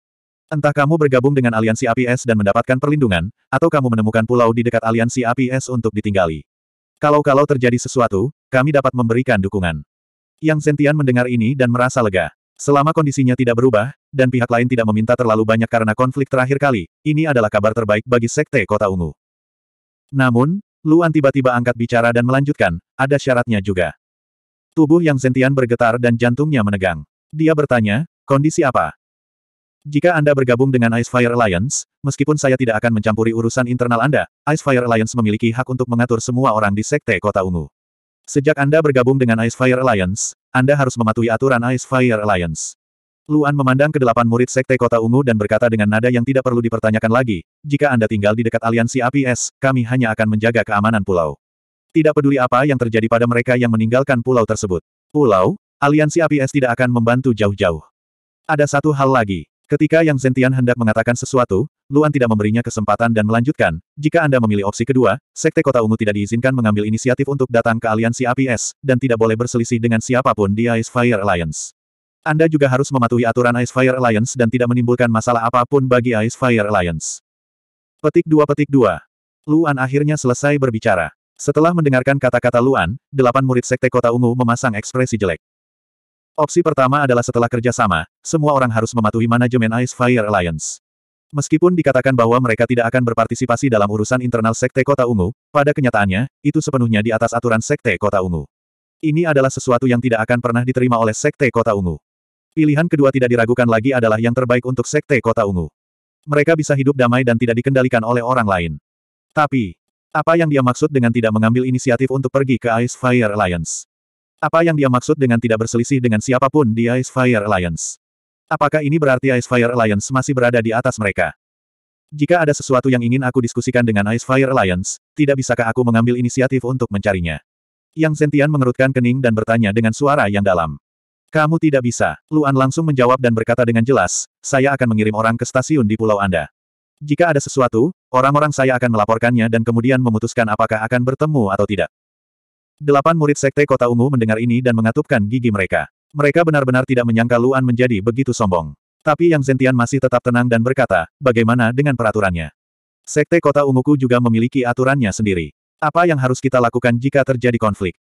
Entah kamu bergabung dengan aliansi APS dan mendapatkan perlindungan, atau kamu menemukan pulau di dekat aliansi APS untuk ditinggali. Kalau-kalau terjadi sesuatu, kami dapat memberikan dukungan. Yang Sentian mendengar ini dan merasa lega. Selama kondisinya tidak berubah, dan pihak lain tidak meminta terlalu banyak karena konflik terakhir kali, ini adalah kabar terbaik bagi Sekte Kota Ungu. Namun, Luan tiba-tiba angkat bicara dan melanjutkan, ada syaratnya juga. Tubuh Yang Zentian bergetar dan jantungnya menegang. Dia bertanya, kondisi apa? Jika Anda bergabung dengan Ice Fire Alliance, meskipun saya tidak akan mencampuri urusan internal Anda, Ice Fire Alliance memiliki hak untuk mengatur semua orang di Sekte Kota Ungu. Sejak Anda bergabung dengan Ice Fire Alliance, Anda harus mematuhi aturan Ice Fire Alliance. Luan memandang ke delapan murid Sekte Kota Ungu dan berkata dengan nada yang tidak perlu dipertanyakan lagi, jika Anda tinggal di dekat aliansi APS, kami hanya akan menjaga keamanan pulau. Tidak peduli apa yang terjadi pada mereka yang meninggalkan pulau tersebut. Pulau, aliansi api es tidak akan membantu jauh-jauh. Ada satu hal lagi. Ketika Yang Zentian hendak mengatakan sesuatu, Luan tidak memberinya kesempatan dan melanjutkan, jika Anda memilih opsi kedua, Sekte Kota Ungu tidak diizinkan mengambil inisiatif untuk datang ke aliansi api es, dan tidak boleh berselisih dengan siapapun di Ice Fire Alliance. Anda juga harus mematuhi aturan Ice Fire Alliance dan tidak menimbulkan masalah apapun bagi Ice Fire Alliance. Petik 2 Petik 2. Luan akhirnya selesai berbicara. Setelah mendengarkan kata-kata Luan, delapan murid Sekte Kota Ungu memasang ekspresi jelek. Opsi pertama adalah setelah kerjasama, semua orang harus mematuhi manajemen Ice Fire Alliance. Meskipun dikatakan bahwa mereka tidak akan berpartisipasi dalam urusan internal Sekte Kota Ungu, pada kenyataannya, itu sepenuhnya di atas aturan Sekte Kota Ungu. Ini adalah sesuatu yang tidak akan pernah diterima oleh Sekte Kota Ungu. Pilihan kedua tidak diragukan lagi adalah yang terbaik untuk Sekte Kota Ungu. Mereka bisa hidup damai dan tidak dikendalikan oleh orang lain. Tapi, apa yang dia maksud dengan tidak mengambil inisiatif untuk pergi ke Ice Fire Alliance? Apa yang dia maksud dengan tidak berselisih dengan siapapun di Ice Fire Alliance? Apakah ini berarti Ice Fire Alliance masih berada di atas mereka? Jika ada sesuatu yang ingin aku diskusikan dengan Ice Fire Alliance, tidak bisakah aku mengambil inisiatif untuk mencarinya? Yang Sentian mengerutkan kening dan bertanya dengan suara yang dalam. Kamu tidak bisa. Luan langsung menjawab dan berkata dengan jelas, saya akan mengirim orang ke stasiun di pulau Anda. Jika ada sesuatu, Orang-orang saya akan melaporkannya dan kemudian memutuskan apakah akan bertemu atau tidak. Delapan murid sekte kota ungu mendengar ini dan mengatupkan gigi mereka. Mereka benar-benar tidak menyangka Luan menjadi begitu sombong. Tapi Yang Zentian masih tetap tenang dan berkata, bagaimana dengan peraturannya? Sekte kota unguku juga memiliki aturannya sendiri. Apa yang harus kita lakukan jika terjadi konflik?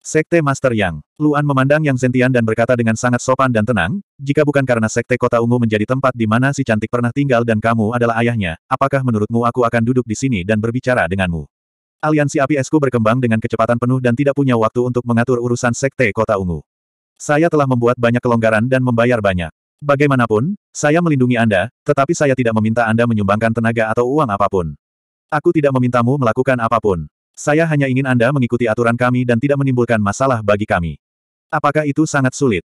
Sekte Master Yang, Luan memandang Yang Zentian dan berkata dengan sangat sopan dan tenang, jika bukan karena Sekte Kota Ungu menjadi tempat di mana si cantik pernah tinggal dan kamu adalah ayahnya, apakah menurutmu aku akan duduk di sini dan berbicara denganmu? Aliansi api esku berkembang dengan kecepatan penuh dan tidak punya waktu untuk mengatur urusan Sekte Kota Ungu. Saya telah membuat banyak kelonggaran dan membayar banyak. Bagaimanapun, saya melindungi Anda, tetapi saya tidak meminta Anda menyumbangkan tenaga atau uang apapun. Aku tidak memintamu melakukan apapun. Saya hanya ingin Anda mengikuti aturan kami dan tidak menimbulkan masalah bagi kami. Apakah itu sangat sulit?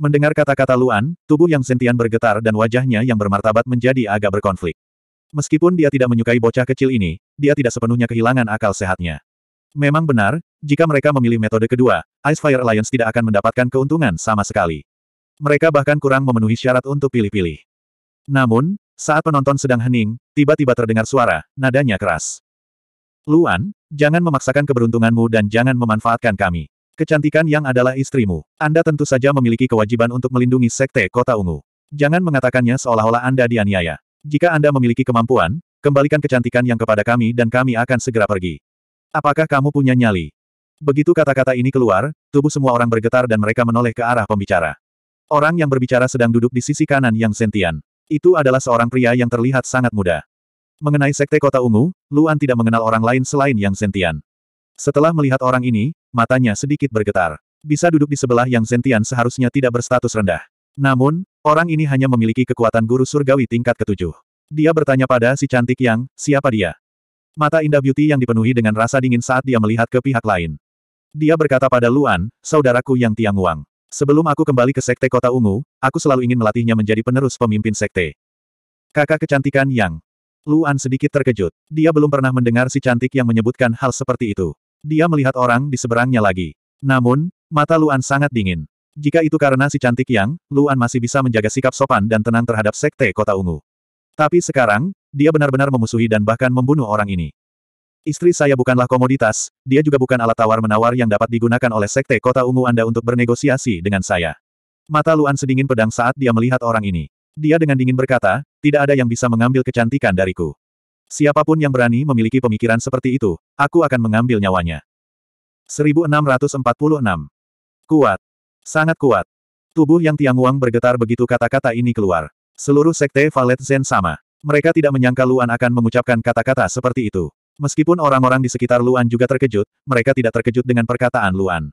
Mendengar kata-kata Luan, tubuh yang sentian bergetar dan wajahnya yang bermartabat menjadi agak berkonflik. Meskipun dia tidak menyukai bocah kecil ini, dia tidak sepenuhnya kehilangan akal sehatnya. Memang benar, jika mereka memilih metode kedua, Ice Fire Alliance tidak akan mendapatkan keuntungan sama sekali. Mereka bahkan kurang memenuhi syarat untuk pilih-pilih. Namun, saat penonton sedang hening, tiba-tiba terdengar suara, nadanya keras. Luan, jangan memaksakan keberuntunganmu dan jangan memanfaatkan kami. Kecantikan yang adalah istrimu. Anda tentu saja memiliki kewajiban untuk melindungi Sekte Kota Ungu. Jangan mengatakannya seolah-olah Anda dianiaya. Jika Anda memiliki kemampuan, kembalikan kecantikan yang kepada kami dan kami akan segera pergi. Apakah kamu punya nyali? Begitu kata-kata ini keluar, tubuh semua orang bergetar dan mereka menoleh ke arah pembicara. Orang yang berbicara sedang duduk di sisi kanan yang sentian. Itu adalah seorang pria yang terlihat sangat muda. Mengenai Sekte Kota Ungu, Luan tidak mengenal orang lain selain Yang Sentian. Setelah melihat orang ini, matanya sedikit bergetar. Bisa duduk di sebelah Yang Sentian seharusnya tidak berstatus rendah. Namun, orang ini hanya memiliki kekuatan guru surgawi tingkat ketujuh. Dia bertanya pada si cantik yang, siapa dia? Mata indah beauty yang dipenuhi dengan rasa dingin saat dia melihat ke pihak lain. Dia berkata pada Luan, saudaraku yang Tiang Wang. Sebelum aku kembali ke Sekte Kota Ungu, aku selalu ingin melatihnya menjadi penerus pemimpin Sekte. Kakak kecantikan Yang. Luan sedikit terkejut. Dia belum pernah mendengar si cantik yang menyebutkan hal seperti itu. Dia melihat orang di seberangnya lagi. Namun, mata Luan sangat dingin. Jika itu karena si cantik yang, Luan masih bisa menjaga sikap sopan dan tenang terhadap sekte kota ungu. Tapi sekarang, dia benar-benar memusuhi dan bahkan membunuh orang ini. Istri saya bukanlah komoditas, dia juga bukan alat tawar-menawar yang dapat digunakan oleh sekte kota ungu Anda untuk bernegosiasi dengan saya. Mata Luan sedingin pedang saat dia melihat orang ini. Dia dengan dingin berkata, tidak ada yang bisa mengambil kecantikan dariku. Siapapun yang berani memiliki pemikiran seperti itu, aku akan mengambil nyawanya. 1646. Kuat. Sangat kuat. Tubuh yang Tiang uang bergetar begitu kata-kata ini keluar. Seluruh sekte Valet Zen sama. Mereka tidak menyangka Luan akan mengucapkan kata-kata seperti itu. Meskipun orang-orang di sekitar Luan juga terkejut, mereka tidak terkejut dengan perkataan Luan.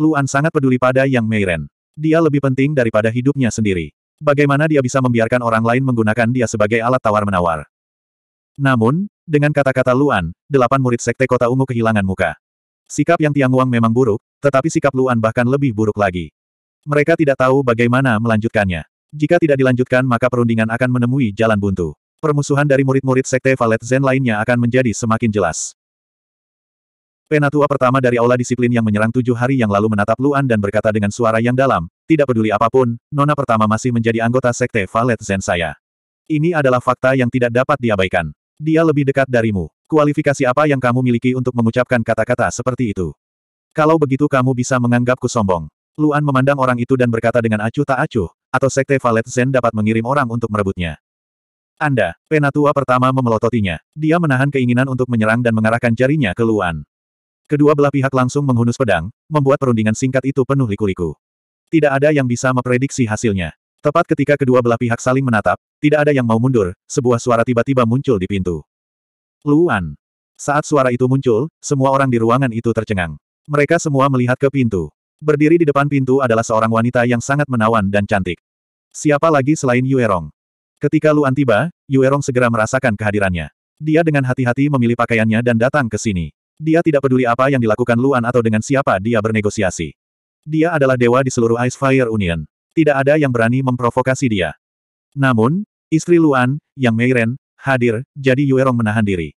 Luan sangat peduli pada Yang Meiren. Dia lebih penting daripada hidupnya sendiri. Bagaimana dia bisa membiarkan orang lain menggunakan dia sebagai alat tawar-menawar? Namun, dengan kata-kata Luan, delapan murid sekte kota ungu kehilangan muka. Sikap yang Tiang Wang memang buruk, tetapi sikap Luan bahkan lebih buruk lagi. Mereka tidak tahu bagaimana melanjutkannya. Jika tidak dilanjutkan maka perundingan akan menemui jalan buntu. Permusuhan dari murid-murid sekte Valet Zen lainnya akan menjadi semakin jelas. Penatua pertama dari Aula Disiplin yang menyerang tujuh hari yang lalu menatap Luan dan berkata dengan suara yang dalam, tidak peduli apapun, Nona pertama masih menjadi anggota Sekte Valet Zen saya. Ini adalah fakta yang tidak dapat diabaikan. Dia lebih dekat darimu. Kualifikasi apa yang kamu miliki untuk mengucapkan kata-kata seperti itu? Kalau begitu kamu bisa menganggapku sombong. Luan memandang orang itu dan berkata dengan acuh tak acuh, atau Sekte Valet Zen dapat mengirim orang untuk merebutnya. Anda, penatua pertama memelototinya. Dia menahan keinginan untuk menyerang dan mengarahkan jarinya ke Luan. Kedua belah pihak langsung menghunus pedang, membuat perundingan singkat itu penuh liku-liku. Tidak ada yang bisa memprediksi hasilnya. Tepat ketika kedua belah pihak saling menatap, tidak ada yang mau mundur, sebuah suara tiba-tiba muncul di pintu. Luan. Saat suara itu muncul, semua orang di ruangan itu tercengang. Mereka semua melihat ke pintu. Berdiri di depan pintu adalah seorang wanita yang sangat menawan dan cantik. Siapa lagi selain Yuerong? Ketika Luan tiba, Yuerong segera merasakan kehadirannya. Dia dengan hati-hati memilih pakaiannya dan datang ke sini. Dia tidak peduli apa yang dilakukan Luan atau dengan siapa dia bernegosiasi. Dia adalah dewa di seluruh Ice Fire Union. Tidak ada yang berani memprovokasi dia. Namun, istri Luan, yang Meiren, hadir, jadi Yuerong menahan diri.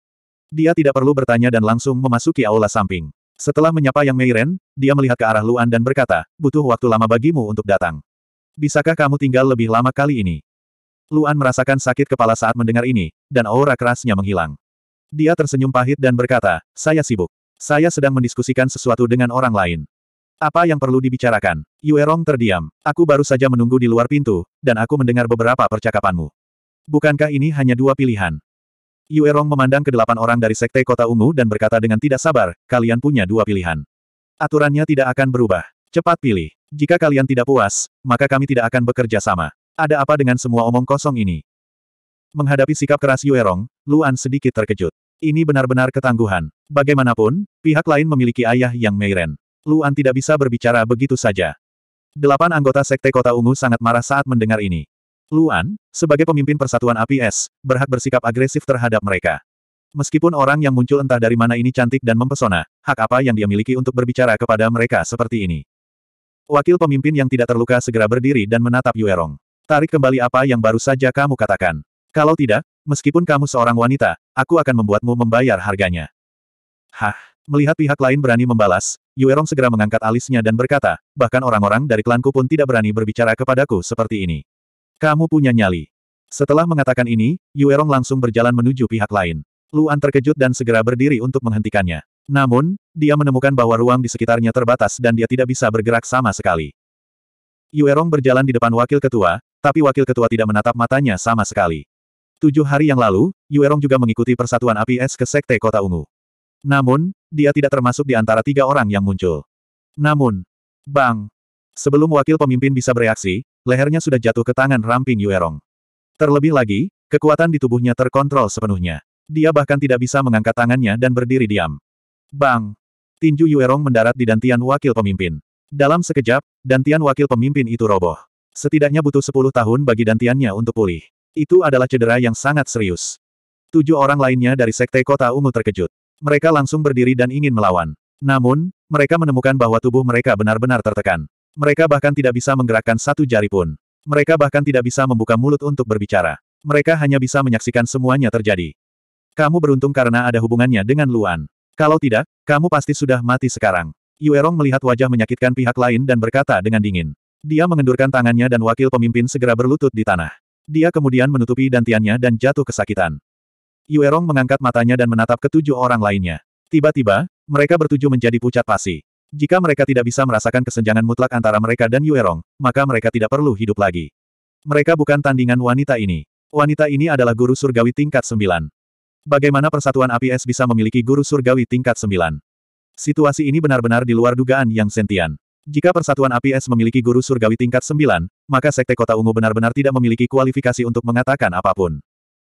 Dia tidak perlu bertanya dan langsung memasuki aula samping. Setelah menyapa Yang Meiren, dia melihat ke arah Luan dan berkata, butuh waktu lama bagimu untuk datang. Bisakah kamu tinggal lebih lama kali ini? Luan merasakan sakit kepala saat mendengar ini, dan aura kerasnya menghilang. Dia tersenyum pahit dan berkata, saya sibuk. Saya sedang mendiskusikan sesuatu dengan orang lain. Apa yang perlu dibicarakan? Yue Rong terdiam. Aku baru saja menunggu di luar pintu, dan aku mendengar beberapa percakapanmu. Bukankah ini hanya dua pilihan? Yue Rong memandang ke delapan orang dari Sekte Kota Ungu dan berkata dengan tidak sabar, kalian punya dua pilihan. Aturannya tidak akan berubah. Cepat pilih. Jika kalian tidak puas, maka kami tidak akan bekerja sama. Ada apa dengan semua omong kosong ini? Menghadapi sikap keras Yuerong, Luan sedikit terkejut. Ini benar-benar ketangguhan. Bagaimanapun, pihak lain memiliki ayah yang Meiren. Luan tidak bisa berbicara begitu saja. Delapan anggota Sekte Kota Ungu sangat marah saat mendengar ini. Luan, sebagai pemimpin Persatuan APS, berhak bersikap agresif terhadap mereka. Meskipun orang yang muncul entah dari mana ini cantik dan mempesona, hak apa yang dia miliki untuk berbicara kepada mereka seperti ini? Wakil pemimpin yang tidak terluka segera berdiri dan menatap Yuerong. Tarik kembali apa yang baru saja kamu katakan. Kalau tidak, meskipun kamu seorang wanita, aku akan membuatmu membayar harganya. Hah, melihat pihak lain berani membalas, Yuerong segera mengangkat alisnya dan berkata, bahkan orang-orang dari klanku pun tidak berani berbicara kepadaku seperti ini. Kamu punya nyali. Setelah mengatakan ini, Yuerong langsung berjalan menuju pihak lain. Luan terkejut dan segera berdiri untuk menghentikannya. Namun, dia menemukan bahwa ruang di sekitarnya terbatas dan dia tidak bisa bergerak sama sekali. Yuerong berjalan di depan wakil ketua, tapi wakil ketua tidak menatap matanya sama sekali. Tujuh hari yang lalu, Yuerong juga mengikuti persatuan api es ke Sekte Kota Ungu. Namun, dia tidak termasuk di antara tiga orang yang muncul. Namun, bang! Sebelum wakil pemimpin bisa bereaksi, lehernya sudah jatuh ke tangan ramping Yuerong. Terlebih lagi, kekuatan di tubuhnya terkontrol sepenuhnya. Dia bahkan tidak bisa mengangkat tangannya dan berdiri diam. Bang! Tinju Yuerong mendarat di dantian wakil pemimpin. Dalam sekejap, dantian wakil pemimpin itu roboh. Setidaknya butuh 10 tahun bagi dantiannya untuk pulih. Itu adalah cedera yang sangat serius. Tujuh orang lainnya dari Sekte Kota Ungu terkejut. Mereka langsung berdiri dan ingin melawan. Namun, mereka menemukan bahwa tubuh mereka benar-benar tertekan. Mereka bahkan tidak bisa menggerakkan satu jari pun. Mereka bahkan tidak bisa membuka mulut untuk berbicara. Mereka hanya bisa menyaksikan semuanya terjadi. Kamu beruntung karena ada hubungannya dengan Luan. Kalau tidak, kamu pasti sudah mati sekarang. Yuerong melihat wajah menyakitkan pihak lain dan berkata dengan dingin. Dia mengendurkan tangannya dan wakil pemimpin segera berlutut di tanah. Dia kemudian menutupi dantiannya dan jatuh kesakitan. Yuerong mengangkat matanya dan menatap ketujuh orang lainnya. Tiba-tiba, mereka bertujuh menjadi pucat pasi. Jika mereka tidak bisa merasakan kesenjangan mutlak antara mereka dan Yuerong, maka mereka tidak perlu hidup lagi. Mereka bukan tandingan wanita ini. Wanita ini adalah guru surgawi tingkat sembilan. Bagaimana persatuan APS bisa memiliki guru surgawi tingkat sembilan? Situasi ini benar-benar di luar dugaan Yang Sentian. Jika Persatuan Api Es memiliki guru surgawi tingkat 9, maka Sekte Kota Ungu benar-benar tidak memiliki kualifikasi untuk mengatakan apapun.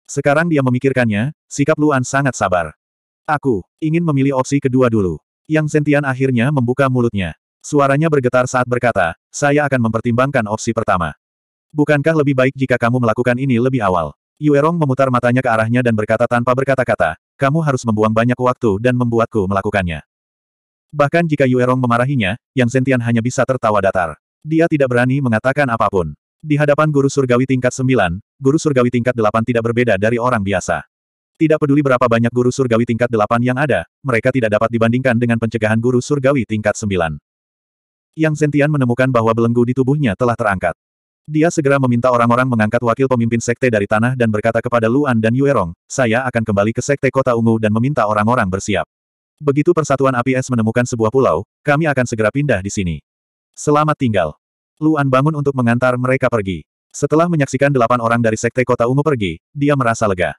Sekarang dia memikirkannya, sikap Luan sangat sabar. Aku ingin memilih opsi kedua dulu. Yang Sentian akhirnya membuka mulutnya. Suaranya bergetar saat berkata, saya akan mempertimbangkan opsi pertama. Bukankah lebih baik jika kamu melakukan ini lebih awal? Yuerong memutar matanya ke arahnya dan berkata tanpa berkata-kata, kamu harus membuang banyak waktu dan membuatku melakukannya. Bahkan jika Yuerong memarahinya, Yang Zentian hanya bisa tertawa datar. Dia tidak berani mengatakan apapun. Di hadapan guru surgawi tingkat 9, guru surgawi tingkat 8 tidak berbeda dari orang biasa. Tidak peduli berapa banyak guru surgawi tingkat 8 yang ada, mereka tidak dapat dibandingkan dengan pencegahan guru surgawi tingkat 9. Yang Zentian menemukan bahwa belenggu di tubuhnya telah terangkat. Dia segera meminta orang-orang mengangkat wakil pemimpin sekte dari tanah dan berkata kepada Luan dan Yuerong, saya akan kembali ke sekte kota ungu dan meminta orang-orang bersiap. Begitu Persatuan Api Es menemukan sebuah pulau, kami akan segera pindah di sini. Selamat tinggal. Luan bangun untuk mengantar mereka pergi. Setelah menyaksikan delapan orang dari Sekte Kota Ungu pergi, dia merasa lega.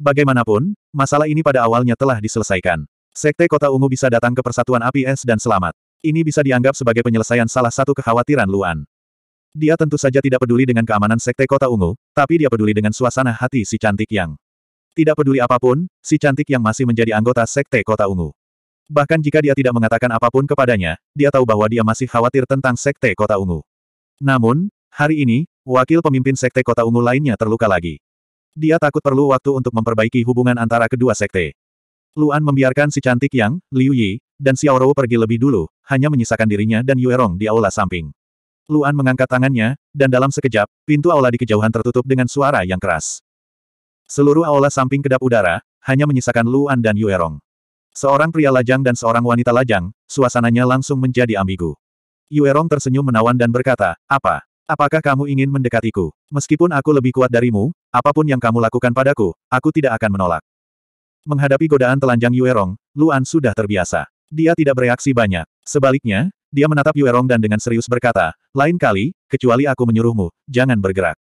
Bagaimanapun, masalah ini pada awalnya telah diselesaikan. Sekte Kota Ungu bisa datang ke Persatuan Api Es dan selamat. Ini bisa dianggap sebagai penyelesaian salah satu kekhawatiran Luan. Dia tentu saja tidak peduli dengan keamanan Sekte Kota Ungu, tapi dia peduli dengan suasana hati si cantik yang tidak peduli apapun, si cantik yang masih menjadi anggota Sekte Kota Ungu. Bahkan jika dia tidak mengatakan apapun kepadanya, dia tahu bahwa dia masih khawatir tentang Sekte Kota Ungu. Namun, hari ini, wakil pemimpin Sekte Kota Ungu lainnya terluka lagi. Dia takut perlu waktu untuk memperbaiki hubungan antara kedua sekte. Luan membiarkan si cantik yang, Liu Yi, dan Xiao Rou pergi lebih dulu, hanya menyisakan dirinya dan Yue Rong di aula samping. Luan mengangkat tangannya, dan dalam sekejap, pintu aula di kejauhan tertutup dengan suara yang keras. Seluruh aula samping kedap udara, hanya menyisakan Luan dan Yuerong. Seorang pria lajang dan seorang wanita lajang, suasananya langsung menjadi ambigu. Yuerong tersenyum menawan dan berkata, apa? Apakah kamu ingin mendekatiku? Meskipun aku lebih kuat darimu, apapun yang kamu lakukan padaku, aku tidak akan menolak. Menghadapi godaan telanjang Yuerong, Luan sudah terbiasa. Dia tidak bereaksi banyak. Sebaliknya, dia menatap Yuerong dan dengan serius berkata, lain kali, kecuali aku menyuruhmu, jangan bergerak.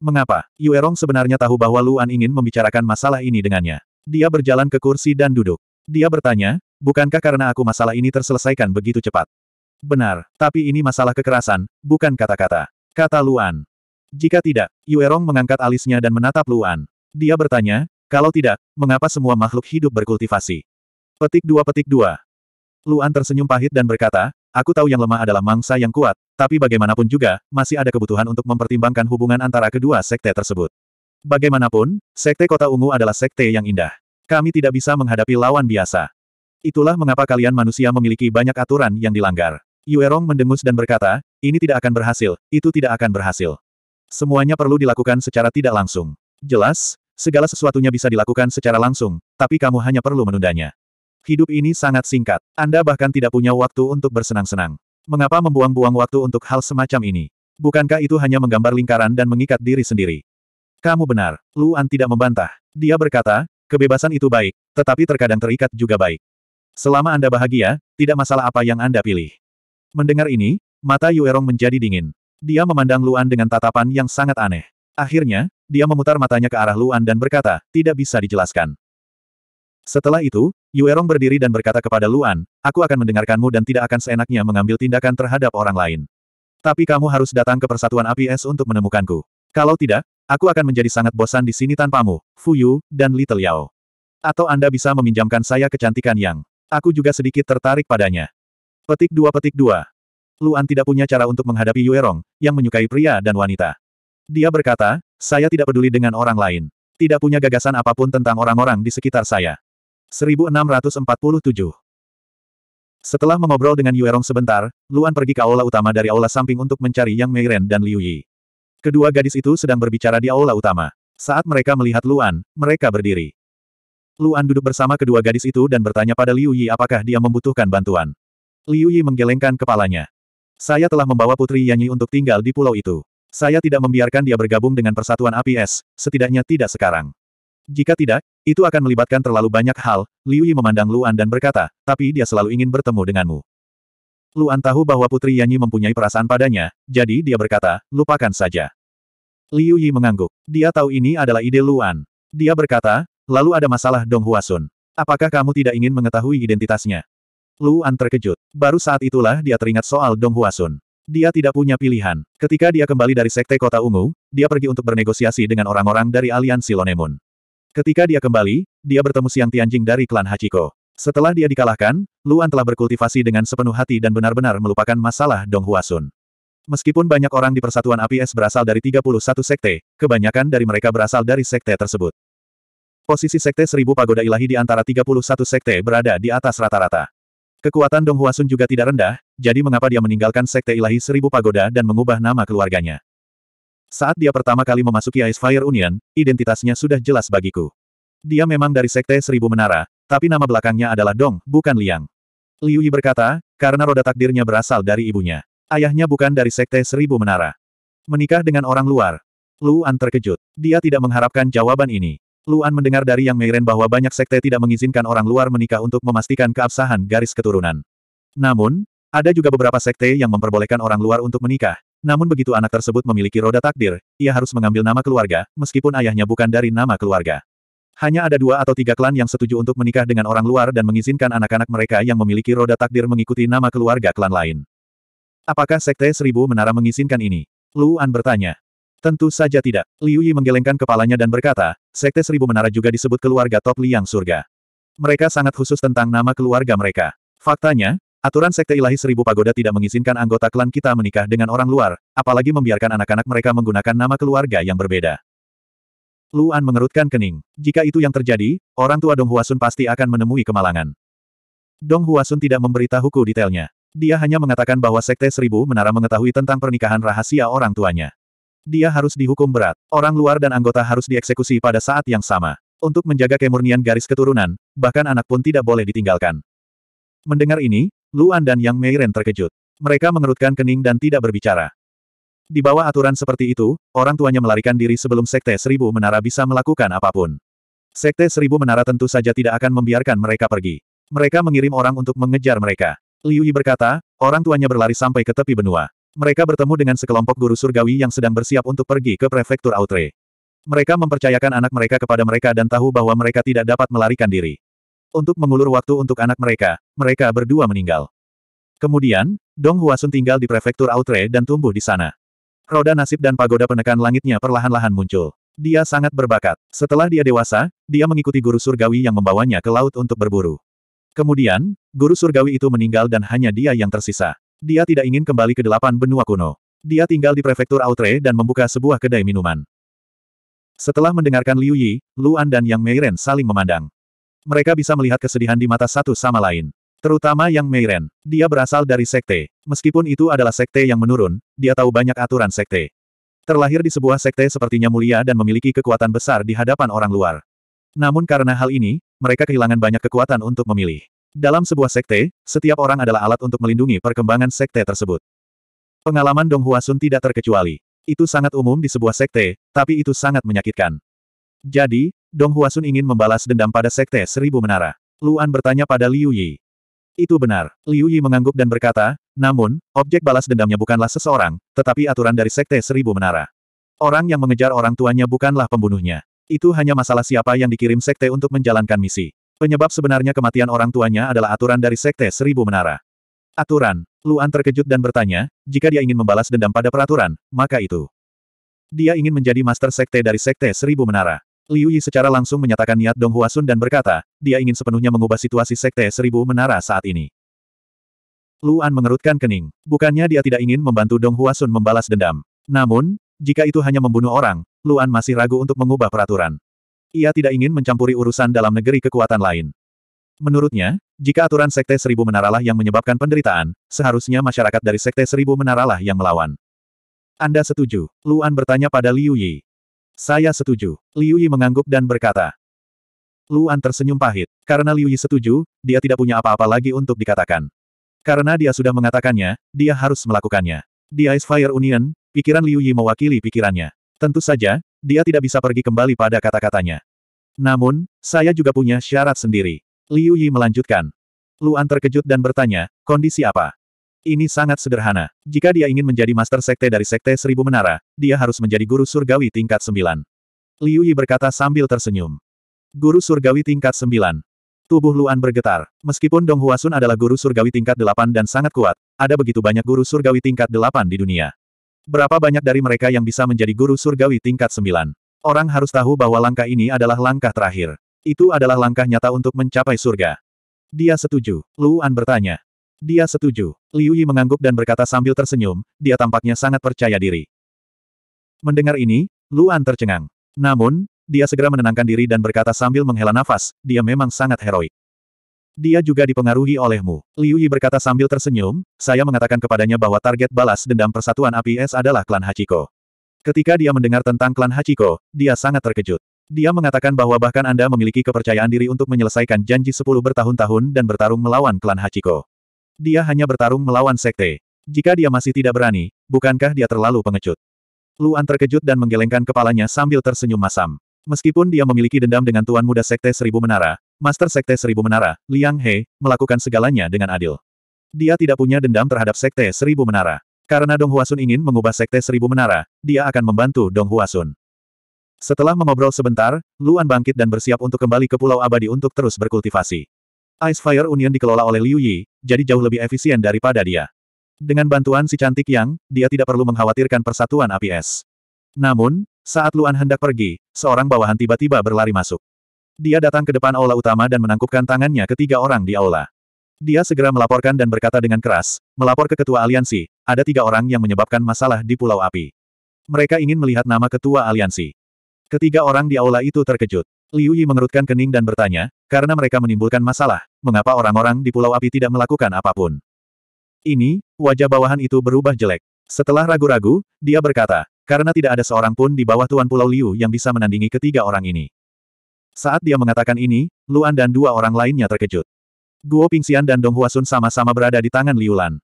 Mengapa? Yuerong sebenarnya tahu bahwa Luan ingin membicarakan masalah ini dengannya. Dia berjalan ke kursi dan duduk. Dia bertanya, bukankah karena aku masalah ini terselesaikan begitu cepat? Benar, tapi ini masalah kekerasan, bukan kata-kata. Kata Luan. Jika tidak, Yuerong mengangkat alisnya dan menatap Luan. Dia bertanya, kalau tidak, mengapa semua makhluk hidup berkultivasi? Petik dua petik dua. Luan tersenyum pahit dan berkata, Aku tahu yang lemah adalah mangsa yang kuat, tapi bagaimanapun juga, masih ada kebutuhan untuk mempertimbangkan hubungan antara kedua sekte tersebut. Bagaimanapun, sekte kota ungu adalah sekte yang indah. Kami tidak bisa menghadapi lawan biasa. Itulah mengapa kalian manusia memiliki banyak aturan yang dilanggar. Yuerong mendengus dan berkata, ini tidak akan berhasil, itu tidak akan berhasil. Semuanya perlu dilakukan secara tidak langsung. Jelas, segala sesuatunya bisa dilakukan secara langsung, tapi kamu hanya perlu menundanya. Hidup ini sangat singkat. Anda bahkan tidak punya waktu untuk bersenang-senang. Mengapa membuang-buang waktu untuk hal semacam ini? Bukankah itu hanya menggambar lingkaran dan mengikat diri sendiri? Kamu benar, Luan tidak membantah. Dia berkata, kebebasan itu baik, tetapi terkadang terikat juga baik. Selama Anda bahagia, tidak masalah apa yang Anda pilih. Mendengar ini, mata Yuerong menjadi dingin. Dia memandang Luan dengan tatapan yang sangat aneh. Akhirnya, dia memutar matanya ke arah Luan dan berkata, tidak bisa dijelaskan. Setelah itu, Yuerong berdiri dan berkata kepada Luan, aku akan mendengarkanmu dan tidak akan seenaknya mengambil tindakan terhadap orang lain. Tapi kamu harus datang ke Persatuan Api Es untuk menemukanku. Kalau tidak, aku akan menjadi sangat bosan di sini tanpamu, Fu Yu, dan Little Yao. Atau Anda bisa meminjamkan saya kecantikan yang. Aku juga sedikit tertarik padanya. Petik dua petik dua. Luan tidak punya cara untuk menghadapi Yuerong, yang menyukai pria dan wanita. Dia berkata, saya tidak peduli dengan orang lain. Tidak punya gagasan apapun tentang orang-orang di sekitar saya. 1647. Setelah mengobrol dengan Yuerong sebentar, Luan pergi ke aula utama dari aula samping untuk mencari Yang Meiren dan Liu Yi. Kedua gadis itu sedang berbicara di aula utama. Saat mereka melihat Luan, mereka berdiri. Luan duduk bersama kedua gadis itu dan bertanya pada Liu Yi apakah dia membutuhkan bantuan. Liu Yi menggelengkan kepalanya. Saya telah membawa Putri Yanyi untuk tinggal di pulau itu. Saya tidak membiarkan dia bergabung dengan Persatuan APS, setidaknya tidak sekarang. Jika tidak, itu akan melibatkan terlalu banyak hal, Liu Yi memandang Luan dan berkata, tapi dia selalu ingin bertemu denganmu. Luan tahu bahwa Putri Yanyi mempunyai perasaan padanya, jadi dia berkata, lupakan saja. Liu Yi mengangguk. Dia tahu ini adalah ide Luan. Dia berkata, lalu ada masalah Dong Huasun. Apakah kamu tidak ingin mengetahui identitasnya? Luan terkejut. Baru saat itulah dia teringat soal Dong Huasun. Dia tidak punya pilihan. Ketika dia kembali dari Sekte Kota Ungu, dia pergi untuk bernegosiasi dengan orang-orang dari Aliansi Lonemun. Ketika dia kembali, dia bertemu Siang Tianjing dari klan Hachiko. Setelah dia dikalahkan, Luan telah berkultivasi dengan sepenuh hati dan benar-benar melupakan masalah Dong Huasun. Meskipun banyak orang di Persatuan APS berasal dari 31 sekte, kebanyakan dari mereka berasal dari sekte tersebut. Posisi Sekte Seribu Pagoda Ilahi di antara 31 sekte berada di atas rata-rata. Kekuatan Dong Huasun juga tidak rendah, jadi mengapa dia meninggalkan Sekte Ilahi Seribu Pagoda dan mengubah nama keluarganya. Saat dia pertama kali memasuki Ice Fire Union, identitasnya sudah jelas bagiku. Dia memang dari Sekte Seribu Menara, tapi nama belakangnya adalah Dong, bukan Liang. Liu Yi berkata, karena roda takdirnya berasal dari ibunya. Ayahnya bukan dari Sekte Seribu Menara. Menikah dengan orang luar. Luan terkejut. Dia tidak mengharapkan jawaban ini. Luan mendengar dari Yang Meiren bahwa banyak sekte tidak mengizinkan orang luar menikah untuk memastikan keabsahan garis keturunan. Namun, ada juga beberapa sekte yang memperbolehkan orang luar untuk menikah, namun begitu anak tersebut memiliki roda takdir, ia harus mengambil nama keluarga, meskipun ayahnya bukan dari nama keluarga. Hanya ada dua atau tiga klan yang setuju untuk menikah dengan orang luar dan mengizinkan anak-anak mereka yang memiliki roda takdir mengikuti nama keluarga klan lain. Apakah Sekte Seribu Menara mengizinkan ini? Luan bertanya. Tentu saja tidak. Liu Yi menggelengkan kepalanya dan berkata, Sekte Seribu Menara juga disebut keluarga top liang surga. Mereka sangat khusus tentang nama keluarga mereka. Faktanya, Aturan Sekte Ilahi Seribu Pagoda tidak mengizinkan anggota klan kita menikah dengan orang luar, apalagi membiarkan anak-anak mereka menggunakan nama keluarga yang berbeda. Luan mengerutkan kening. Jika itu yang terjadi, orang tua Dong Huasun pasti akan menemui kemalangan. Dong Huasun tidak memberitahuku detailnya. Dia hanya mengatakan bahwa Sekte Seribu Menara mengetahui tentang pernikahan rahasia orang tuanya. Dia harus dihukum berat. Orang luar dan anggota harus dieksekusi pada saat yang sama. Untuk menjaga kemurnian garis keturunan, bahkan anak pun tidak boleh ditinggalkan. Mendengar ini, Luan dan Yang Meiren terkejut. Mereka mengerutkan kening dan tidak berbicara. Di bawah aturan seperti itu, orang tuanya melarikan diri sebelum Sekte Seribu Menara bisa melakukan apapun. Sekte Seribu Menara tentu saja tidak akan membiarkan mereka pergi. Mereka mengirim orang untuk mengejar mereka. Liu Yi berkata, orang tuanya berlari sampai ke tepi benua. Mereka bertemu dengan sekelompok guru surgawi yang sedang bersiap untuk pergi ke prefektur Autre. Mereka mempercayakan anak mereka kepada mereka dan tahu bahwa mereka tidak dapat melarikan diri. Untuk mengulur waktu untuk anak mereka, mereka berdua meninggal. Kemudian, Dong Huasun tinggal di prefektur Outre dan tumbuh di sana. Roda nasib dan pagoda penekan langitnya perlahan-lahan muncul. Dia sangat berbakat. Setelah dia dewasa, dia mengikuti guru surgawi yang membawanya ke laut untuk berburu. Kemudian, guru surgawi itu meninggal dan hanya dia yang tersisa. Dia tidak ingin kembali ke delapan benua kuno. Dia tinggal di prefektur Outre dan membuka sebuah kedai minuman. Setelah mendengarkan Liu Yi, Luan dan Yang Meiren saling memandang. Mereka bisa melihat kesedihan di mata satu sama lain. Terutama yang Meiren. Dia berasal dari sekte. Meskipun itu adalah sekte yang menurun, dia tahu banyak aturan sekte. Terlahir di sebuah sekte sepertinya mulia dan memiliki kekuatan besar di hadapan orang luar. Namun karena hal ini, mereka kehilangan banyak kekuatan untuk memilih. Dalam sebuah sekte, setiap orang adalah alat untuk melindungi perkembangan sekte tersebut. Pengalaman Dong Huasun tidak terkecuali. Itu sangat umum di sebuah sekte, tapi itu sangat menyakitkan. Jadi, Dong Huasun ingin membalas dendam pada Sekte Seribu Menara. Luan bertanya pada Liu Yi. Itu benar. Liu Yi mengangguk dan berkata, namun, objek balas dendamnya bukanlah seseorang, tetapi aturan dari Sekte Seribu Menara. Orang yang mengejar orang tuanya bukanlah pembunuhnya. Itu hanya masalah siapa yang dikirim Sekte untuk menjalankan misi. Penyebab sebenarnya kematian orang tuanya adalah aturan dari Sekte Seribu Menara. Aturan. Luan terkejut dan bertanya, jika dia ingin membalas dendam pada peraturan, maka itu. Dia ingin menjadi master sekte dari sekte seribu menara. Liu Yi secara langsung menyatakan niat Dong Huasun dan berkata, dia ingin sepenuhnya mengubah situasi Sekte Seribu Menara saat ini. Luan mengerutkan kening. Bukannya dia tidak ingin membantu Dong Huasun membalas dendam. Namun, jika itu hanya membunuh orang, Luan masih ragu untuk mengubah peraturan. Ia tidak ingin mencampuri urusan dalam negeri kekuatan lain. Menurutnya, jika aturan Sekte Seribu Menaralah yang menyebabkan penderitaan, seharusnya masyarakat dari Sekte Seribu Menaralah yang melawan. Anda setuju? Luan bertanya pada Liu Yi. Saya setuju. Liu Yi mengangguk dan berkata. Luan tersenyum pahit. Karena Liu Yi setuju, dia tidak punya apa-apa lagi untuk dikatakan. Karena dia sudah mengatakannya, dia harus melakukannya. Di Ice Fire Union, pikiran Liu Yi mewakili pikirannya. Tentu saja, dia tidak bisa pergi kembali pada kata-katanya. Namun, saya juga punya syarat sendiri. Liu Yi melanjutkan. Luan terkejut dan bertanya, kondisi apa? Ini sangat sederhana. Jika dia ingin menjadi master sekte dari sekte seribu menara, dia harus menjadi guru surgawi tingkat sembilan. Liu Yi berkata sambil tersenyum. Guru surgawi tingkat sembilan. Tubuh Luan bergetar. Meskipun Dong Huasun adalah guru surgawi tingkat delapan dan sangat kuat, ada begitu banyak guru surgawi tingkat delapan di dunia. Berapa banyak dari mereka yang bisa menjadi guru surgawi tingkat sembilan? Orang harus tahu bahwa langkah ini adalah langkah terakhir. Itu adalah langkah nyata untuk mencapai surga. Dia setuju. Luan bertanya, dia setuju. Liu Yi mengangguk dan berkata sambil tersenyum, dia tampaknya sangat percaya diri. Mendengar ini, Luan tercengang. Namun, dia segera menenangkan diri dan berkata sambil menghela nafas, dia memang sangat heroik. Dia juga dipengaruhi olehmu. Liu Yi berkata sambil tersenyum, saya mengatakan kepadanya bahwa target balas dendam persatuan api es adalah klan Hachiko. Ketika dia mendengar tentang klan Hachiko, dia sangat terkejut. Dia mengatakan bahwa bahkan Anda memiliki kepercayaan diri untuk menyelesaikan janji sepuluh bertahun-tahun dan bertarung melawan klan Hachiko. Dia hanya bertarung melawan sekte. Jika dia masih tidak berani, bukankah dia terlalu pengecut? Luan terkejut dan menggelengkan kepalanya sambil tersenyum masam. Meskipun dia memiliki dendam dengan Tuan Muda Sekte Seribu Menara, Master Sekte Seribu Menara, Liang He, melakukan segalanya dengan adil. Dia tidak punya dendam terhadap Sekte Seribu Menara. Karena Dong Huasun ingin mengubah Sekte Seribu Menara, dia akan membantu Dong Huasun. Setelah mengobrol sebentar, Luan bangkit dan bersiap untuk kembali ke Pulau Abadi untuk terus berkultivasi. Ice Fire Union dikelola oleh Liu Yi, jadi jauh lebih efisien daripada dia. Dengan bantuan si cantik yang, dia tidak perlu mengkhawatirkan persatuan api es. Namun, saat Luan hendak pergi, seorang bawahan tiba-tiba berlari masuk. Dia datang ke depan aula utama dan menangkupkan tangannya ke tiga orang di aula. Dia segera melaporkan dan berkata dengan keras, melapor ke ketua aliansi, ada tiga orang yang menyebabkan masalah di Pulau Api. Mereka ingin melihat nama ketua aliansi. Ketiga orang di aula itu terkejut. Liu Yi mengerutkan kening dan bertanya, karena mereka menimbulkan masalah, mengapa orang-orang di Pulau Api tidak melakukan apapun. Ini, wajah bawahan itu berubah jelek. Setelah ragu-ragu, dia berkata, karena tidak ada seorang pun di bawah Tuan Pulau Liu yang bisa menandingi ketiga orang ini. Saat dia mengatakan ini, Luan dan dua orang lainnya terkejut. Guo Pingxian dan Dong Huasun sama-sama berada di tangan Liu Lan.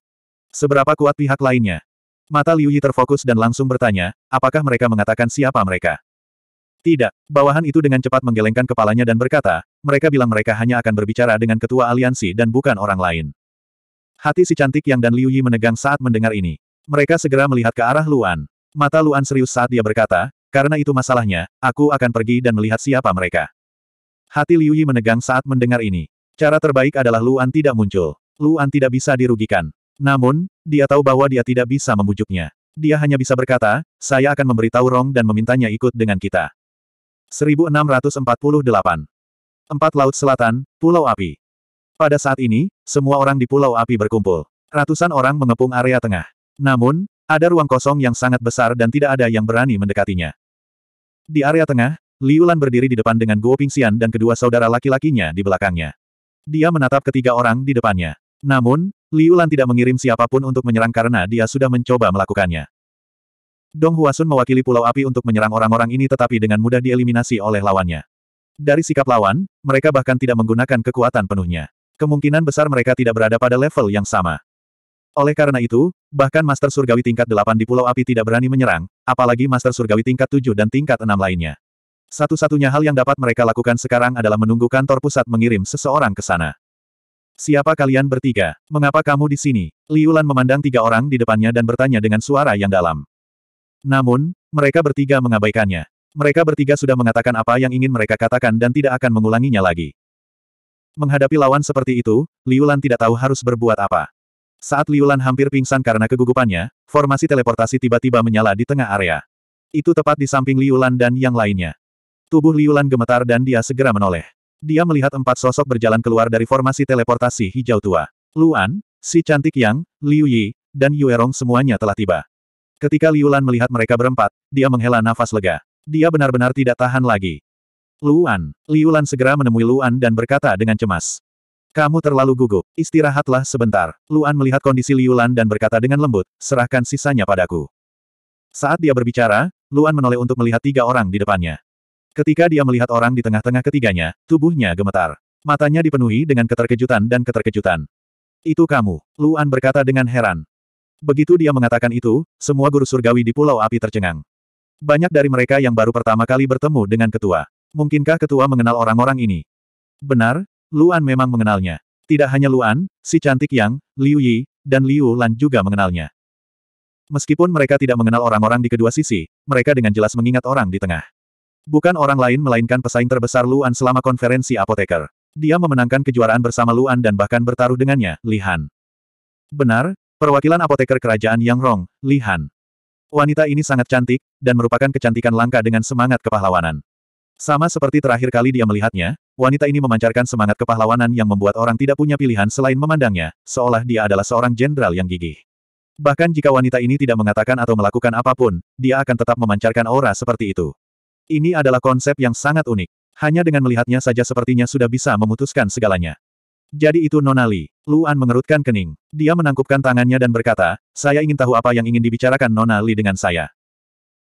Seberapa kuat pihak lainnya? Mata Liu Yi terfokus dan langsung bertanya, apakah mereka mengatakan siapa mereka? Tidak, bawahan itu dengan cepat menggelengkan kepalanya dan berkata, mereka bilang mereka hanya akan berbicara dengan ketua aliansi dan bukan orang lain. Hati si cantik Yang dan Liu Yi menegang saat mendengar ini. Mereka segera melihat ke arah Luan. Mata Luan serius saat dia berkata, karena itu masalahnya, aku akan pergi dan melihat siapa mereka. Hati Liu Yi menegang saat mendengar ini. Cara terbaik adalah Luan tidak muncul. Luan tidak bisa dirugikan. Namun, dia tahu bahwa dia tidak bisa membujuknya. Dia hanya bisa berkata, saya akan memberitahu Rong dan memintanya ikut dengan kita. 1648. Empat Laut Selatan, Pulau Api. Pada saat ini, semua orang di Pulau Api berkumpul. Ratusan orang mengepung area tengah. Namun, ada ruang kosong yang sangat besar dan tidak ada yang berani mendekatinya. Di area tengah, Liulan berdiri di depan dengan Guo Pingxian dan kedua saudara laki-lakinya di belakangnya. Dia menatap ketiga orang di depannya. Namun, Liulan tidak mengirim siapapun untuk menyerang karena dia sudah mencoba melakukannya. Dong Huasun mewakili Pulau Api untuk menyerang orang-orang ini tetapi dengan mudah dieliminasi oleh lawannya. Dari sikap lawan, mereka bahkan tidak menggunakan kekuatan penuhnya. Kemungkinan besar mereka tidak berada pada level yang sama. Oleh karena itu, bahkan Master Surgawi tingkat 8 di Pulau Api tidak berani menyerang, apalagi Master Surgawi tingkat 7 dan tingkat 6 lainnya. Satu-satunya hal yang dapat mereka lakukan sekarang adalah menunggu kantor pusat mengirim seseorang ke sana. Siapa kalian bertiga? Mengapa kamu di sini? Liulan memandang tiga orang di depannya dan bertanya dengan suara yang dalam. Namun, mereka bertiga mengabaikannya. Mereka bertiga sudah mengatakan apa yang ingin mereka katakan dan tidak akan mengulanginya lagi. Menghadapi lawan seperti itu, Liulan tidak tahu harus berbuat apa. Saat Liulan hampir pingsan karena kegugupannya, formasi teleportasi tiba-tiba menyala di tengah area. Itu tepat di samping Liulan dan yang lainnya. Tubuh Liulan gemetar dan dia segera menoleh. Dia melihat empat sosok berjalan keluar dari formasi teleportasi hijau tua. Luan, si cantik Yang, Liu Yi, dan Yuerong semuanya telah tiba. Ketika Liulan melihat mereka berempat, dia menghela nafas lega. Dia benar-benar tidak tahan lagi. Luan. Liulan segera menemui Luan dan berkata dengan cemas. Kamu terlalu gugup, istirahatlah sebentar. Luan melihat kondisi Liulan dan berkata dengan lembut, serahkan sisanya padaku. Saat dia berbicara, Luan menoleh untuk melihat tiga orang di depannya. Ketika dia melihat orang di tengah-tengah ketiganya, tubuhnya gemetar. Matanya dipenuhi dengan keterkejutan dan keterkejutan. Itu kamu, Luan berkata dengan heran. Begitu dia mengatakan itu, semua guru surgawi di Pulau Api tercengang. Banyak dari mereka yang baru pertama kali bertemu dengan ketua. Mungkinkah ketua mengenal orang-orang ini? Benar, Luan memang mengenalnya. Tidak hanya Luan, si cantik Yang, Liu Yi, dan Liu Lan juga mengenalnya. Meskipun mereka tidak mengenal orang-orang di kedua sisi, mereka dengan jelas mengingat orang di tengah. Bukan orang lain melainkan pesaing terbesar Luan selama konferensi apoteker. Dia memenangkan kejuaraan bersama Luan dan bahkan bertaruh dengannya, Lihan. Benar, Perwakilan apoteker kerajaan Yang Rong, Li Han. Wanita ini sangat cantik, dan merupakan kecantikan langka dengan semangat kepahlawanan. Sama seperti terakhir kali dia melihatnya, wanita ini memancarkan semangat kepahlawanan yang membuat orang tidak punya pilihan selain memandangnya, seolah dia adalah seorang jenderal yang gigih. Bahkan jika wanita ini tidak mengatakan atau melakukan apapun, dia akan tetap memancarkan aura seperti itu. Ini adalah konsep yang sangat unik. Hanya dengan melihatnya saja sepertinya sudah bisa memutuskan segalanya. Jadi itu Nonali. Luan mengerutkan kening. Dia menangkupkan tangannya dan berkata, saya ingin tahu apa yang ingin dibicarakan Nona Li dengan saya.